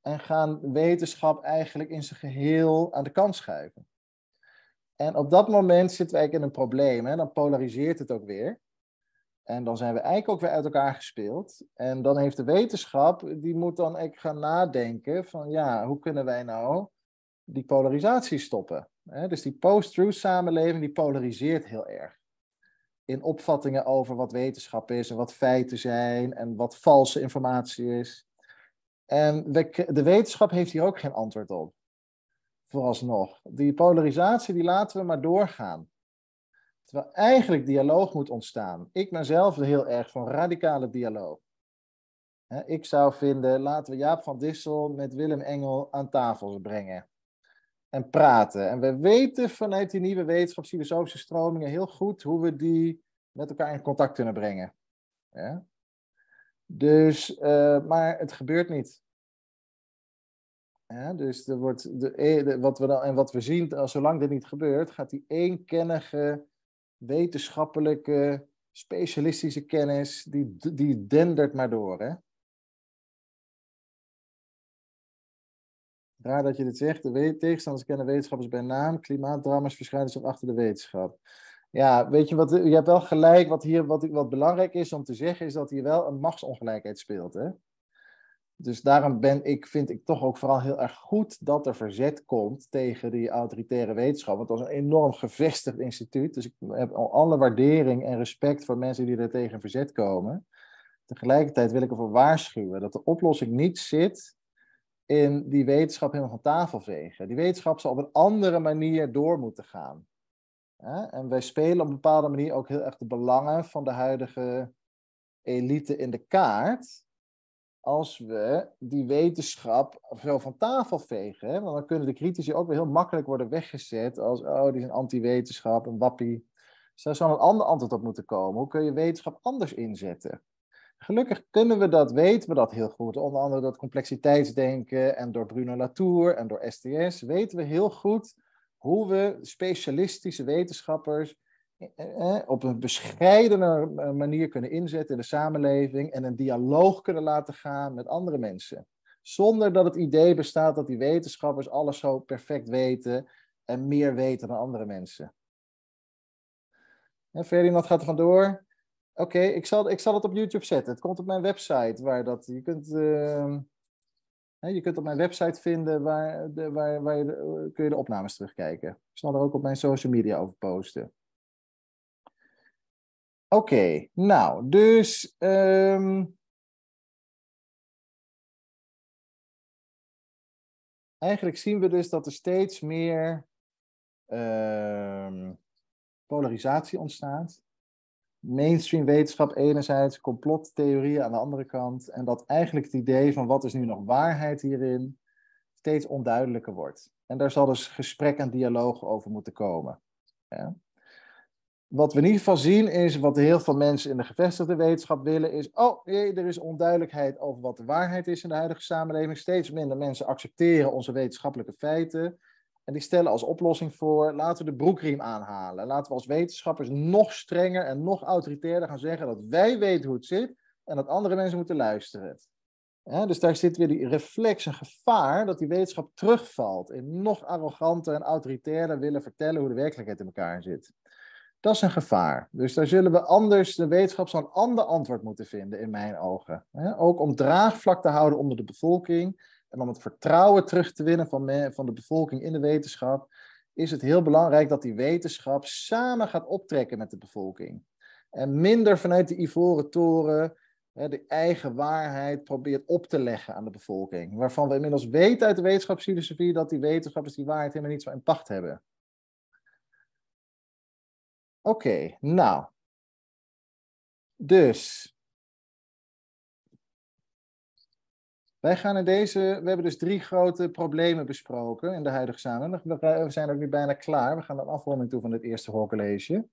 en gaan wetenschap eigenlijk in zijn geheel aan de kant schuiven. En op dat moment zitten we eigenlijk in een probleem. Hè? Dan polariseert het ook weer. En dan zijn we eigenlijk ook weer uit elkaar gespeeld. En dan heeft de wetenschap, die moet dan eigenlijk gaan nadenken van ja, hoe kunnen wij nou die polarisatie stoppen? Hè? Dus die post-truth samenleving, die polariseert heel erg. In opvattingen over wat wetenschap is en wat feiten zijn en wat valse informatie is. En de wetenschap heeft hier ook geen antwoord op vooralsnog. Die polarisatie die laten we maar doorgaan. Terwijl eigenlijk dialoog moet ontstaan. Ik ben zelf heel erg van radicale dialoog. ik zou vinden, laten we Jaap van Dissel met Willem Engel aan tafel brengen. En praten. En we weten vanuit die nieuwe wetenschapsfilosofische stromingen heel goed hoe we die met elkaar in contact kunnen brengen. Ja? Dus, eh, maar het gebeurt niet dus er wordt eh, de, wat we dan, en wat we zien, als zolang dit niet gebeurt, gaat die eenkennige wetenschappelijke specialistische kennis, die, die dendert maar door. Hè? Raar dat je dit zegt. De tegenstanders kennen wetenschappers bij naam. Klimaatdramas verschijnen zich achter de wetenschap. Ja, weet je wat? Je hebt wel gelijk. Wat, hier, wat, wat belangrijk is om te zeggen, is dat hier wel een machtsongelijkheid speelt. Hè? Dus daarom ben ik, vind ik toch ook vooral heel erg goed dat er verzet komt tegen die autoritaire wetenschap. Want dat is een enorm gevestigd instituut. Dus ik heb alle waardering en respect voor mensen die er tegen verzet komen. Tegelijkertijd wil ik ervoor waarschuwen dat de oplossing niet zit in die wetenschap helemaal van tafel vegen. Die wetenschap zal op een andere manier door moeten gaan. En wij spelen op een bepaalde manier ook heel erg de belangen van de huidige elite in de kaart als we die wetenschap zo van tafel vegen. Hè? dan kunnen de critici ook weer heel makkelijk worden weggezet als, oh, die is een anti-wetenschap, een wappie. Dus daar zou een ander antwoord op moeten komen. Hoe kun je wetenschap anders inzetten? Gelukkig kunnen we dat, weten we dat heel goed. Onder andere door complexiteitsdenken en door Bruno Latour en door STS weten we heel goed hoe we specialistische wetenschappers eh, eh, op een bescheidener eh, manier kunnen inzetten in de samenleving en een dialoog kunnen laten gaan met andere mensen. Zonder dat het idee bestaat dat die wetenschappers alles zo perfect weten en meer weten dan andere mensen. En Ferdinand gaat er vandoor. Oké, ik, zal, ik zal het op YouTube zetten. Het komt op mijn website waar dat. Je kunt, uh, je kunt op mijn website vinden waar, de, waar, waar je, kun je de opnames terugkijken. Ik zal er ook op mijn social media over posten. Oké, nou, dus. Ehm, eigenlijk zien we dus dat er steeds meer ehm, polarisatie ontstaat. Mainstream wetenschap enerzijds, complottheorieën aan de andere kant. En dat eigenlijk het idee van wat is nu nog waarheid hierin steeds onduidelijker wordt. En daar zal dus gesprek en dialoog over moeten komen. Ja? wat we in ieder geval zien is, wat heel veel mensen in de gevestigde wetenschap willen, is, oh er is onduidelijkheid over wat de waarheid is in de huidige samenleving. Steeds minder mensen accepteren onze wetenschappelijke feiten. En die stellen als oplossing voor, laten we de broekriem aanhalen. Laten we als wetenschappers nog strenger en nog autoritairder gaan zeggen dat wij weten hoe het zit en dat andere mensen moeten luisteren. dus daar zit weer die reflex en gevaar dat die wetenschap terugvalt in nog arroganter en autoritairder willen vertellen hoe de werkelijkheid in elkaar zit. Dat is een gevaar. Dus daar zullen we anders, de wetenschap zo'n een ander antwoord moeten vinden, in mijn ogen. Ook om draagvlak te houden onder de bevolking en om het vertrouwen terug te winnen van, van de bevolking in de wetenschap, is het heel belangrijk dat die wetenschap samen gaat optrekken met de bevolking. En minder vanuit de ivoren toren de eigen waarheid probeert op te leggen aan de bevolking. Waarvan we inmiddels weten uit de wetenschapsfilosofie dat die wetenschappers die waarheid helemaal niet zo in pacht hebben. Oké, nou. Dus. Wij gaan in deze. We hebben dus drie grote problemen besproken in de huidige samenleving. We zijn ook nu bijna klaar. We gaan naar de afronding toe van het eerste hoorcollege.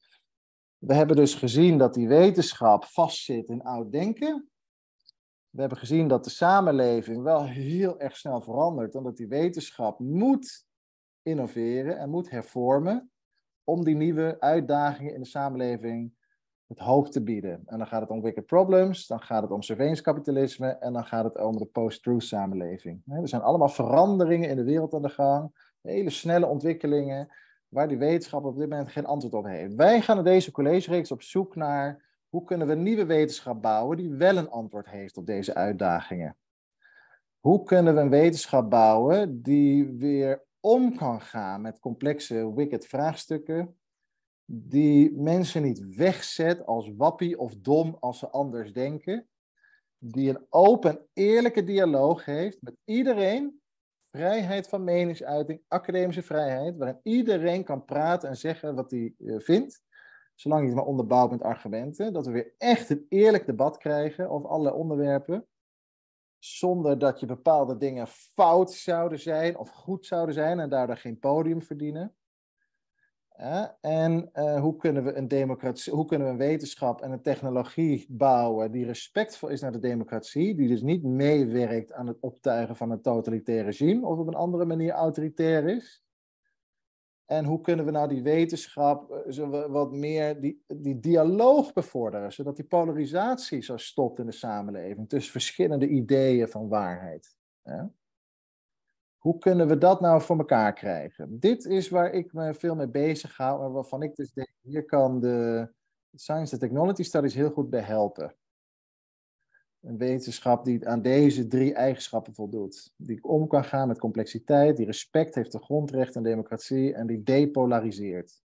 We hebben dus gezien dat die wetenschap vastzit in oud denken. We hebben gezien dat de samenleving wel heel erg snel verandert en dat die wetenschap moet innoveren en moet hervormen om die nieuwe uitdagingen in de samenleving het hoofd te bieden. En dan gaat het om wicked problems, dan gaat het om surveillancekapitalisme en dan gaat het om de post-truth samenleving. Er zijn allemaal veranderingen in de wereld aan de gang, hele snelle ontwikkelingen waar die wetenschap op dit moment geen antwoord op heeft. Wij gaan in deze collegereeks op zoek naar hoe kunnen we nieuwe wetenschap bouwen die wel een antwoord heeft op deze uitdagingen. Hoe kunnen we een wetenschap bouwen die weer om kan gaan met complexe wicked vraagstukken, die mensen niet wegzet als wappie of dom als ze anders denken, die een open, eerlijke dialoog heeft met iedereen, vrijheid van meningsuiting, academische vrijheid, waarin iedereen kan praten en zeggen wat hij eh, vindt, zolang hij het maar onderbouwt met argumenten, dat we weer echt een eerlijk debat krijgen over allerlei onderwerpen zonder dat je bepaalde dingen fout zouden zijn of goed zouden zijn en daardoor geen podium verdienen. en eh, hoe, kunnen we een democratie, hoe kunnen we een wetenschap en een technologie bouwen die respectvol is naar de democratie, die dus niet meewerkt aan het optuigen van een totalitair regime of op een andere manier autoritair is, en hoe kunnen we nou die wetenschap eh, zo wat meer die, die dialoog bevorderen, zodat die polarisatie zo stopt in de samenleving tussen verschillende ideeën van waarheid? Hoe kunnen we dat nou voor elkaar krijgen? Dit is waar ik me veel mee bezig hou en waarvan ik dus denk, hier kan de Science and Technology Studies heel goed bij helpen. Een wetenschap die aan deze drie eigenschappen voldoet. Die om kan gaan met complexiteit, die respect heeft voor grondrechten en democratie en die depolariseert.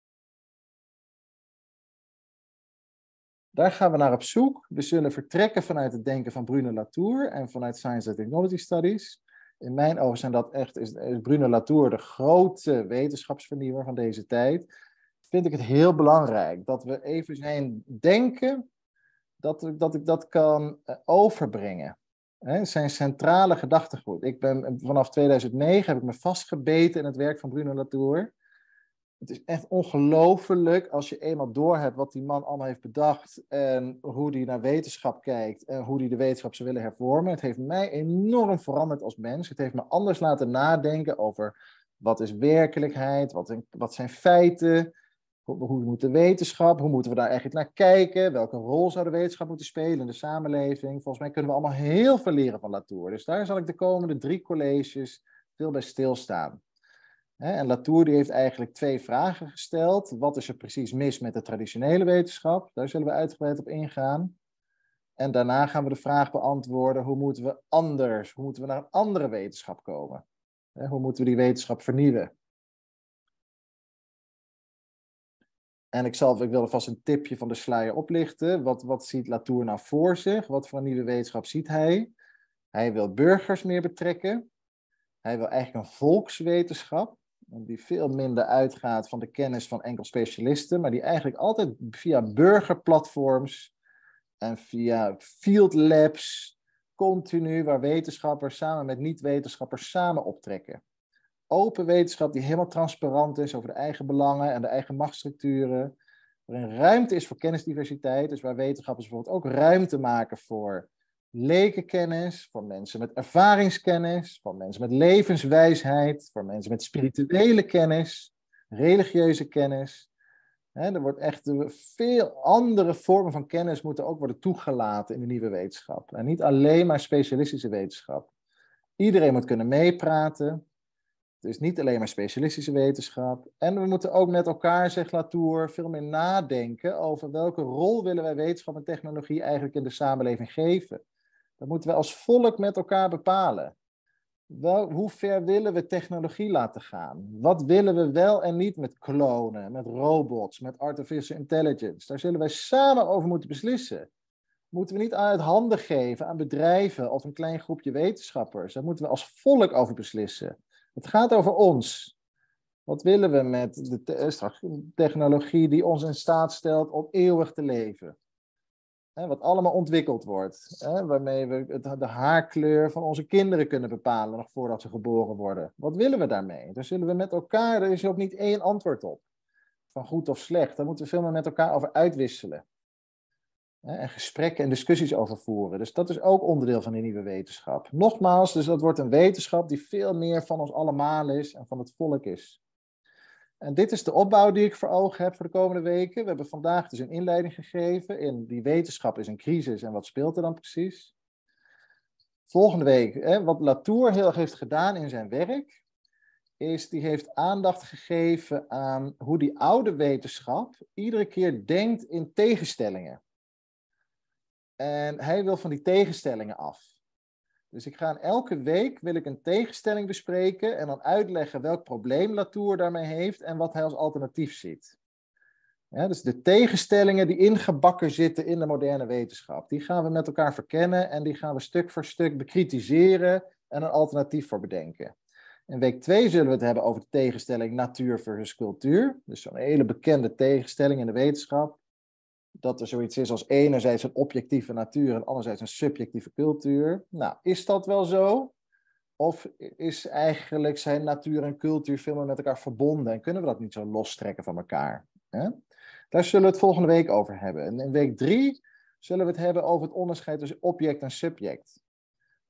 Daar gaan we naar op zoek. We zullen vertrekken vanuit het denken van Bruno Latour en vanuit Science and Technology Studies. In mijn ogen zijn dat echt, is, is Bruno Latour de grote wetenschapsvernieuwer van deze tijd. Vind ik het heel belangrijk dat we even zijn denken dat, dat ik dat kan eh, overbrengen. Hè, zijn centrale gedachtegoed. Ik ben, eh, vanaf 2009 heb ik me vastgebeten in het werk van Bruno Latour. Het is echt ongelooflijk als je eenmaal doorhebt wat die man allemaal heeft bedacht en hoe die naar wetenschap kijkt en hoe die de wetenschap zou willen hervormen. Het heeft mij enorm veranderd als mens. Het heeft me anders laten nadenken over wat is werkelijkheid, wat, wat zijn feiten, hoe, moet de wetenschap, hoe moeten we daar eigenlijk naar kijken? Welke rol zou de wetenschap moeten spelen in de samenleving? Volgens mij kunnen we allemaal heel veel leren van Latour. Dus daar zal ik de komende drie colleges veel bij stilstaan. En Latour die heeft eigenlijk twee vragen gesteld. Wat is er precies mis met de traditionele wetenschap? Daar zullen we uitgebreid op ingaan. En daarna gaan we de vraag beantwoorden: hoe moeten we anders, hoe moeten we naar een andere wetenschap komen? Hoe moeten we die wetenschap vernieuwen? En ik, zal, ik wil vast een tipje van de sluier oplichten. Wat, wat ziet Latour nou voor zich? Wat voor een nieuwe wetenschap ziet hij? Hij wil burgers meer betrekken. Hij wil eigenlijk een volkswetenschap, die veel minder uitgaat van de kennis van enkel specialisten, maar die eigenlijk altijd via burgerplatforms en via field labs continu, waar wetenschappers samen met niet-wetenschappers samen optrekken open wetenschap die helemaal transparant is over de eigen belangen en de eigen machtsstructuren. Waarin ruimte is voor kennisdiversiteit, dus waar wetenschappers bijvoorbeeld ook ruimte maken voor lekenkennis, voor mensen met ervaringskennis, voor mensen met levenswijsheid, voor mensen met spirituele kennis, religieuze kennis. er wordt echt veel andere vormen van kennis moeten ook worden toegelaten in de nieuwe wetenschap. En niet alleen maar specialistische wetenschap. Iedereen moet kunnen meepraten. Dus niet alleen maar specialistische wetenschap. En we moeten ook met elkaar, zeg, Latour, veel meer nadenken over welke rol willen wij wetenschap en technologie eigenlijk in de samenleving geven. Dat moeten we als volk met elkaar bepalen. Wel, hoe ver willen we technologie laten gaan? Wat willen we wel en niet met klonen, met robots, met artificial intelligence? Daar zullen wij samen over moeten beslissen. Moeten we niet uit handen geven aan bedrijven of een klein groepje wetenschappers? Daar moeten we als volk over beslissen. Het gaat over ons. Wat willen we met de eh, technologie die ons in staat stelt om eeuwig te leven? wat allemaal ontwikkeld wordt. waarmee we de haarkleur van onze kinderen kunnen bepalen nog voordat ze geboren worden. Wat willen we daarmee? Daar zullen we met elkaar, er is ook niet één antwoord op. Van goed of slecht. Daar moeten we veel meer met elkaar over uitwisselen. En gesprekken en discussies over voeren. Dus dat is ook onderdeel van die nieuwe wetenschap. Nogmaals, dus dat wordt een wetenschap die veel meer van ons allemaal is en van het volk is. En dit is de opbouw die ik voor ogen heb voor de komende weken. We hebben vandaag dus een inleiding gegeven in die wetenschap is een crisis en wat speelt er dan precies. Volgende week, hè, wat Latour heel erg heeft gedaan in zijn werk, is die heeft aandacht gegeven aan hoe die oude wetenschap iedere keer denkt in tegenstellingen. En hij wil van die tegenstellingen af. Dus ik ga elke week wil ik een tegenstelling bespreken en dan uitleggen welk probleem Latour daarmee heeft en wat hij als alternatief ziet. dus de tegenstellingen die ingebakken zitten in de moderne wetenschap, die gaan we met elkaar verkennen en die gaan we stuk voor stuk bekritiseren en een alternatief voor bedenken. In week 2 zullen we het hebben over de tegenstelling natuur versus cultuur. Dus zo'n hele bekende tegenstelling in de wetenschap dat er zoiets is als enerzijds een objectieve natuur en anderzijds een subjectieve cultuur. Nou, is dat wel zo? Of is eigenlijk zijn natuur en cultuur veel meer met elkaar verbonden en kunnen we dat niet zo lostrekken van elkaar? Hè? Daar zullen we het volgende week over hebben. En in week drie zullen we het hebben over het onderscheid tussen object en subject.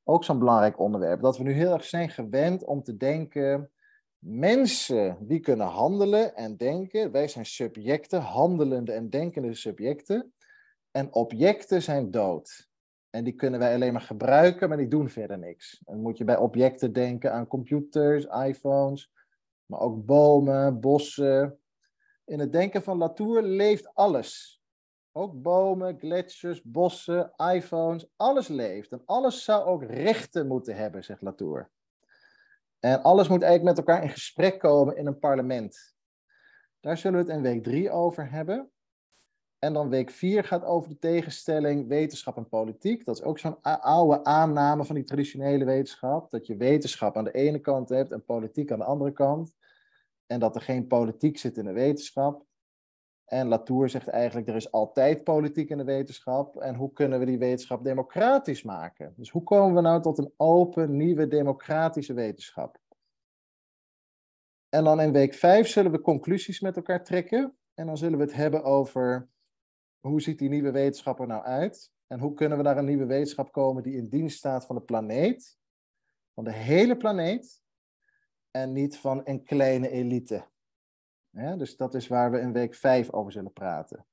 Ook zo'n belangrijk onderwerp. Dat we nu heel erg zijn gewend om te denken Mensen die kunnen handelen en denken, wij zijn subjecten, handelende en denkende subjecten. En objecten zijn dood. En die kunnen wij alleen maar gebruiken, maar die doen verder niks. Dan moet je bij objecten denken aan computers, iPhones, maar ook bomen, bossen. In het denken van Latour leeft alles. Ook bomen, gletsjers, bossen, iPhones, alles leeft. En alles zou ook rechten moeten hebben, zegt Latour. En alles moet eigenlijk met elkaar in gesprek komen in een parlement. Daar zullen we het in week drie over hebben. En dan week vier gaat over de tegenstelling wetenschap en politiek. Dat is ook zo'n oude aanname van die traditionele wetenschap. Dat je wetenschap aan de ene kant hebt en politiek aan de andere kant. En dat er geen politiek zit in de wetenschap. En Latour zegt eigenlijk, er is altijd politiek in de wetenschap. En hoe kunnen we die wetenschap democratisch maken? Dus hoe komen we nou tot een open, nieuwe, democratische wetenschap? En dan in week 5 zullen we conclusies met elkaar trekken. En dan zullen we het hebben over hoe ziet die nieuwe wetenschap er nou uit? En hoe kunnen we naar een nieuwe wetenschap komen die in dienst staat van de planeet? Van de hele planeet. En niet van een kleine elite. Ja, dus dat is waar we in week 5 over zullen praten.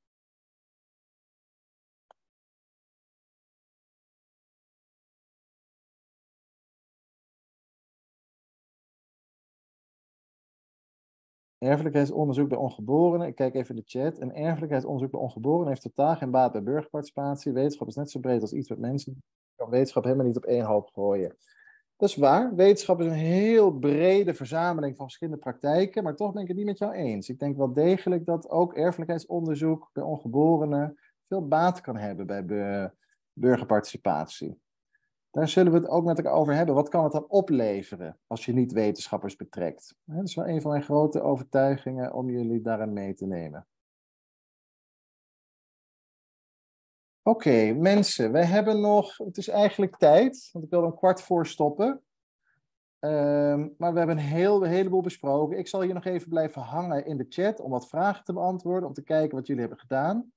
Erfelijkheidsonderzoek bij ongeborenen. Ik kijk even in de chat. Een erfelijkheidsonderzoek bij ongeborenen heeft totaal geen baat bij burgerparticipatie. Wetenschap is net zo breed als iets wat mensen. kan wetenschap helemaal niet op één hoop gooien. Dat is waar. Wetenschap is een heel brede verzameling van verschillende praktijken, maar toch ben ik het niet met jou eens. Ik denk wel degelijk dat ook erfelijkheidsonderzoek bij ongeborenen veel baat kan hebben bij burgerparticipatie. Daar zullen we het ook met elkaar over hebben. Wat kan het dan opleveren als je niet wetenschappers betrekt? Dat is wel een van mijn grote overtuigingen om jullie daarin mee te nemen. Oké, mensen, we hebben nog. Het is eigenlijk tijd, want ik wil er een kwart voor stoppen. Ehm, maar we hebben een, heel, een heleboel besproken. Ik zal hier nog even blijven hangen in de chat om wat vragen te beantwoorden, om te kijken wat jullie hebben gedaan.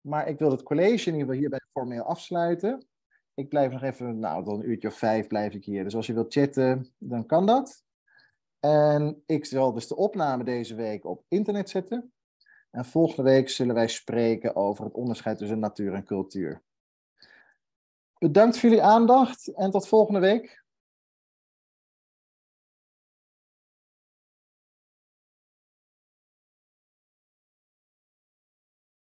Maar ik wil het college in ieder geval hierbij formeel afsluiten. Ik blijf nog even, nou, dan een uurtje of vijf blijf ik hier. Dus als je wilt chatten, dan kan dat. En ik zal dus de opname deze week op internet zetten. En volgende week zullen wij spreken over het onderscheid tussen natuur en cultuur. Bedankt voor jullie aandacht en tot volgende week.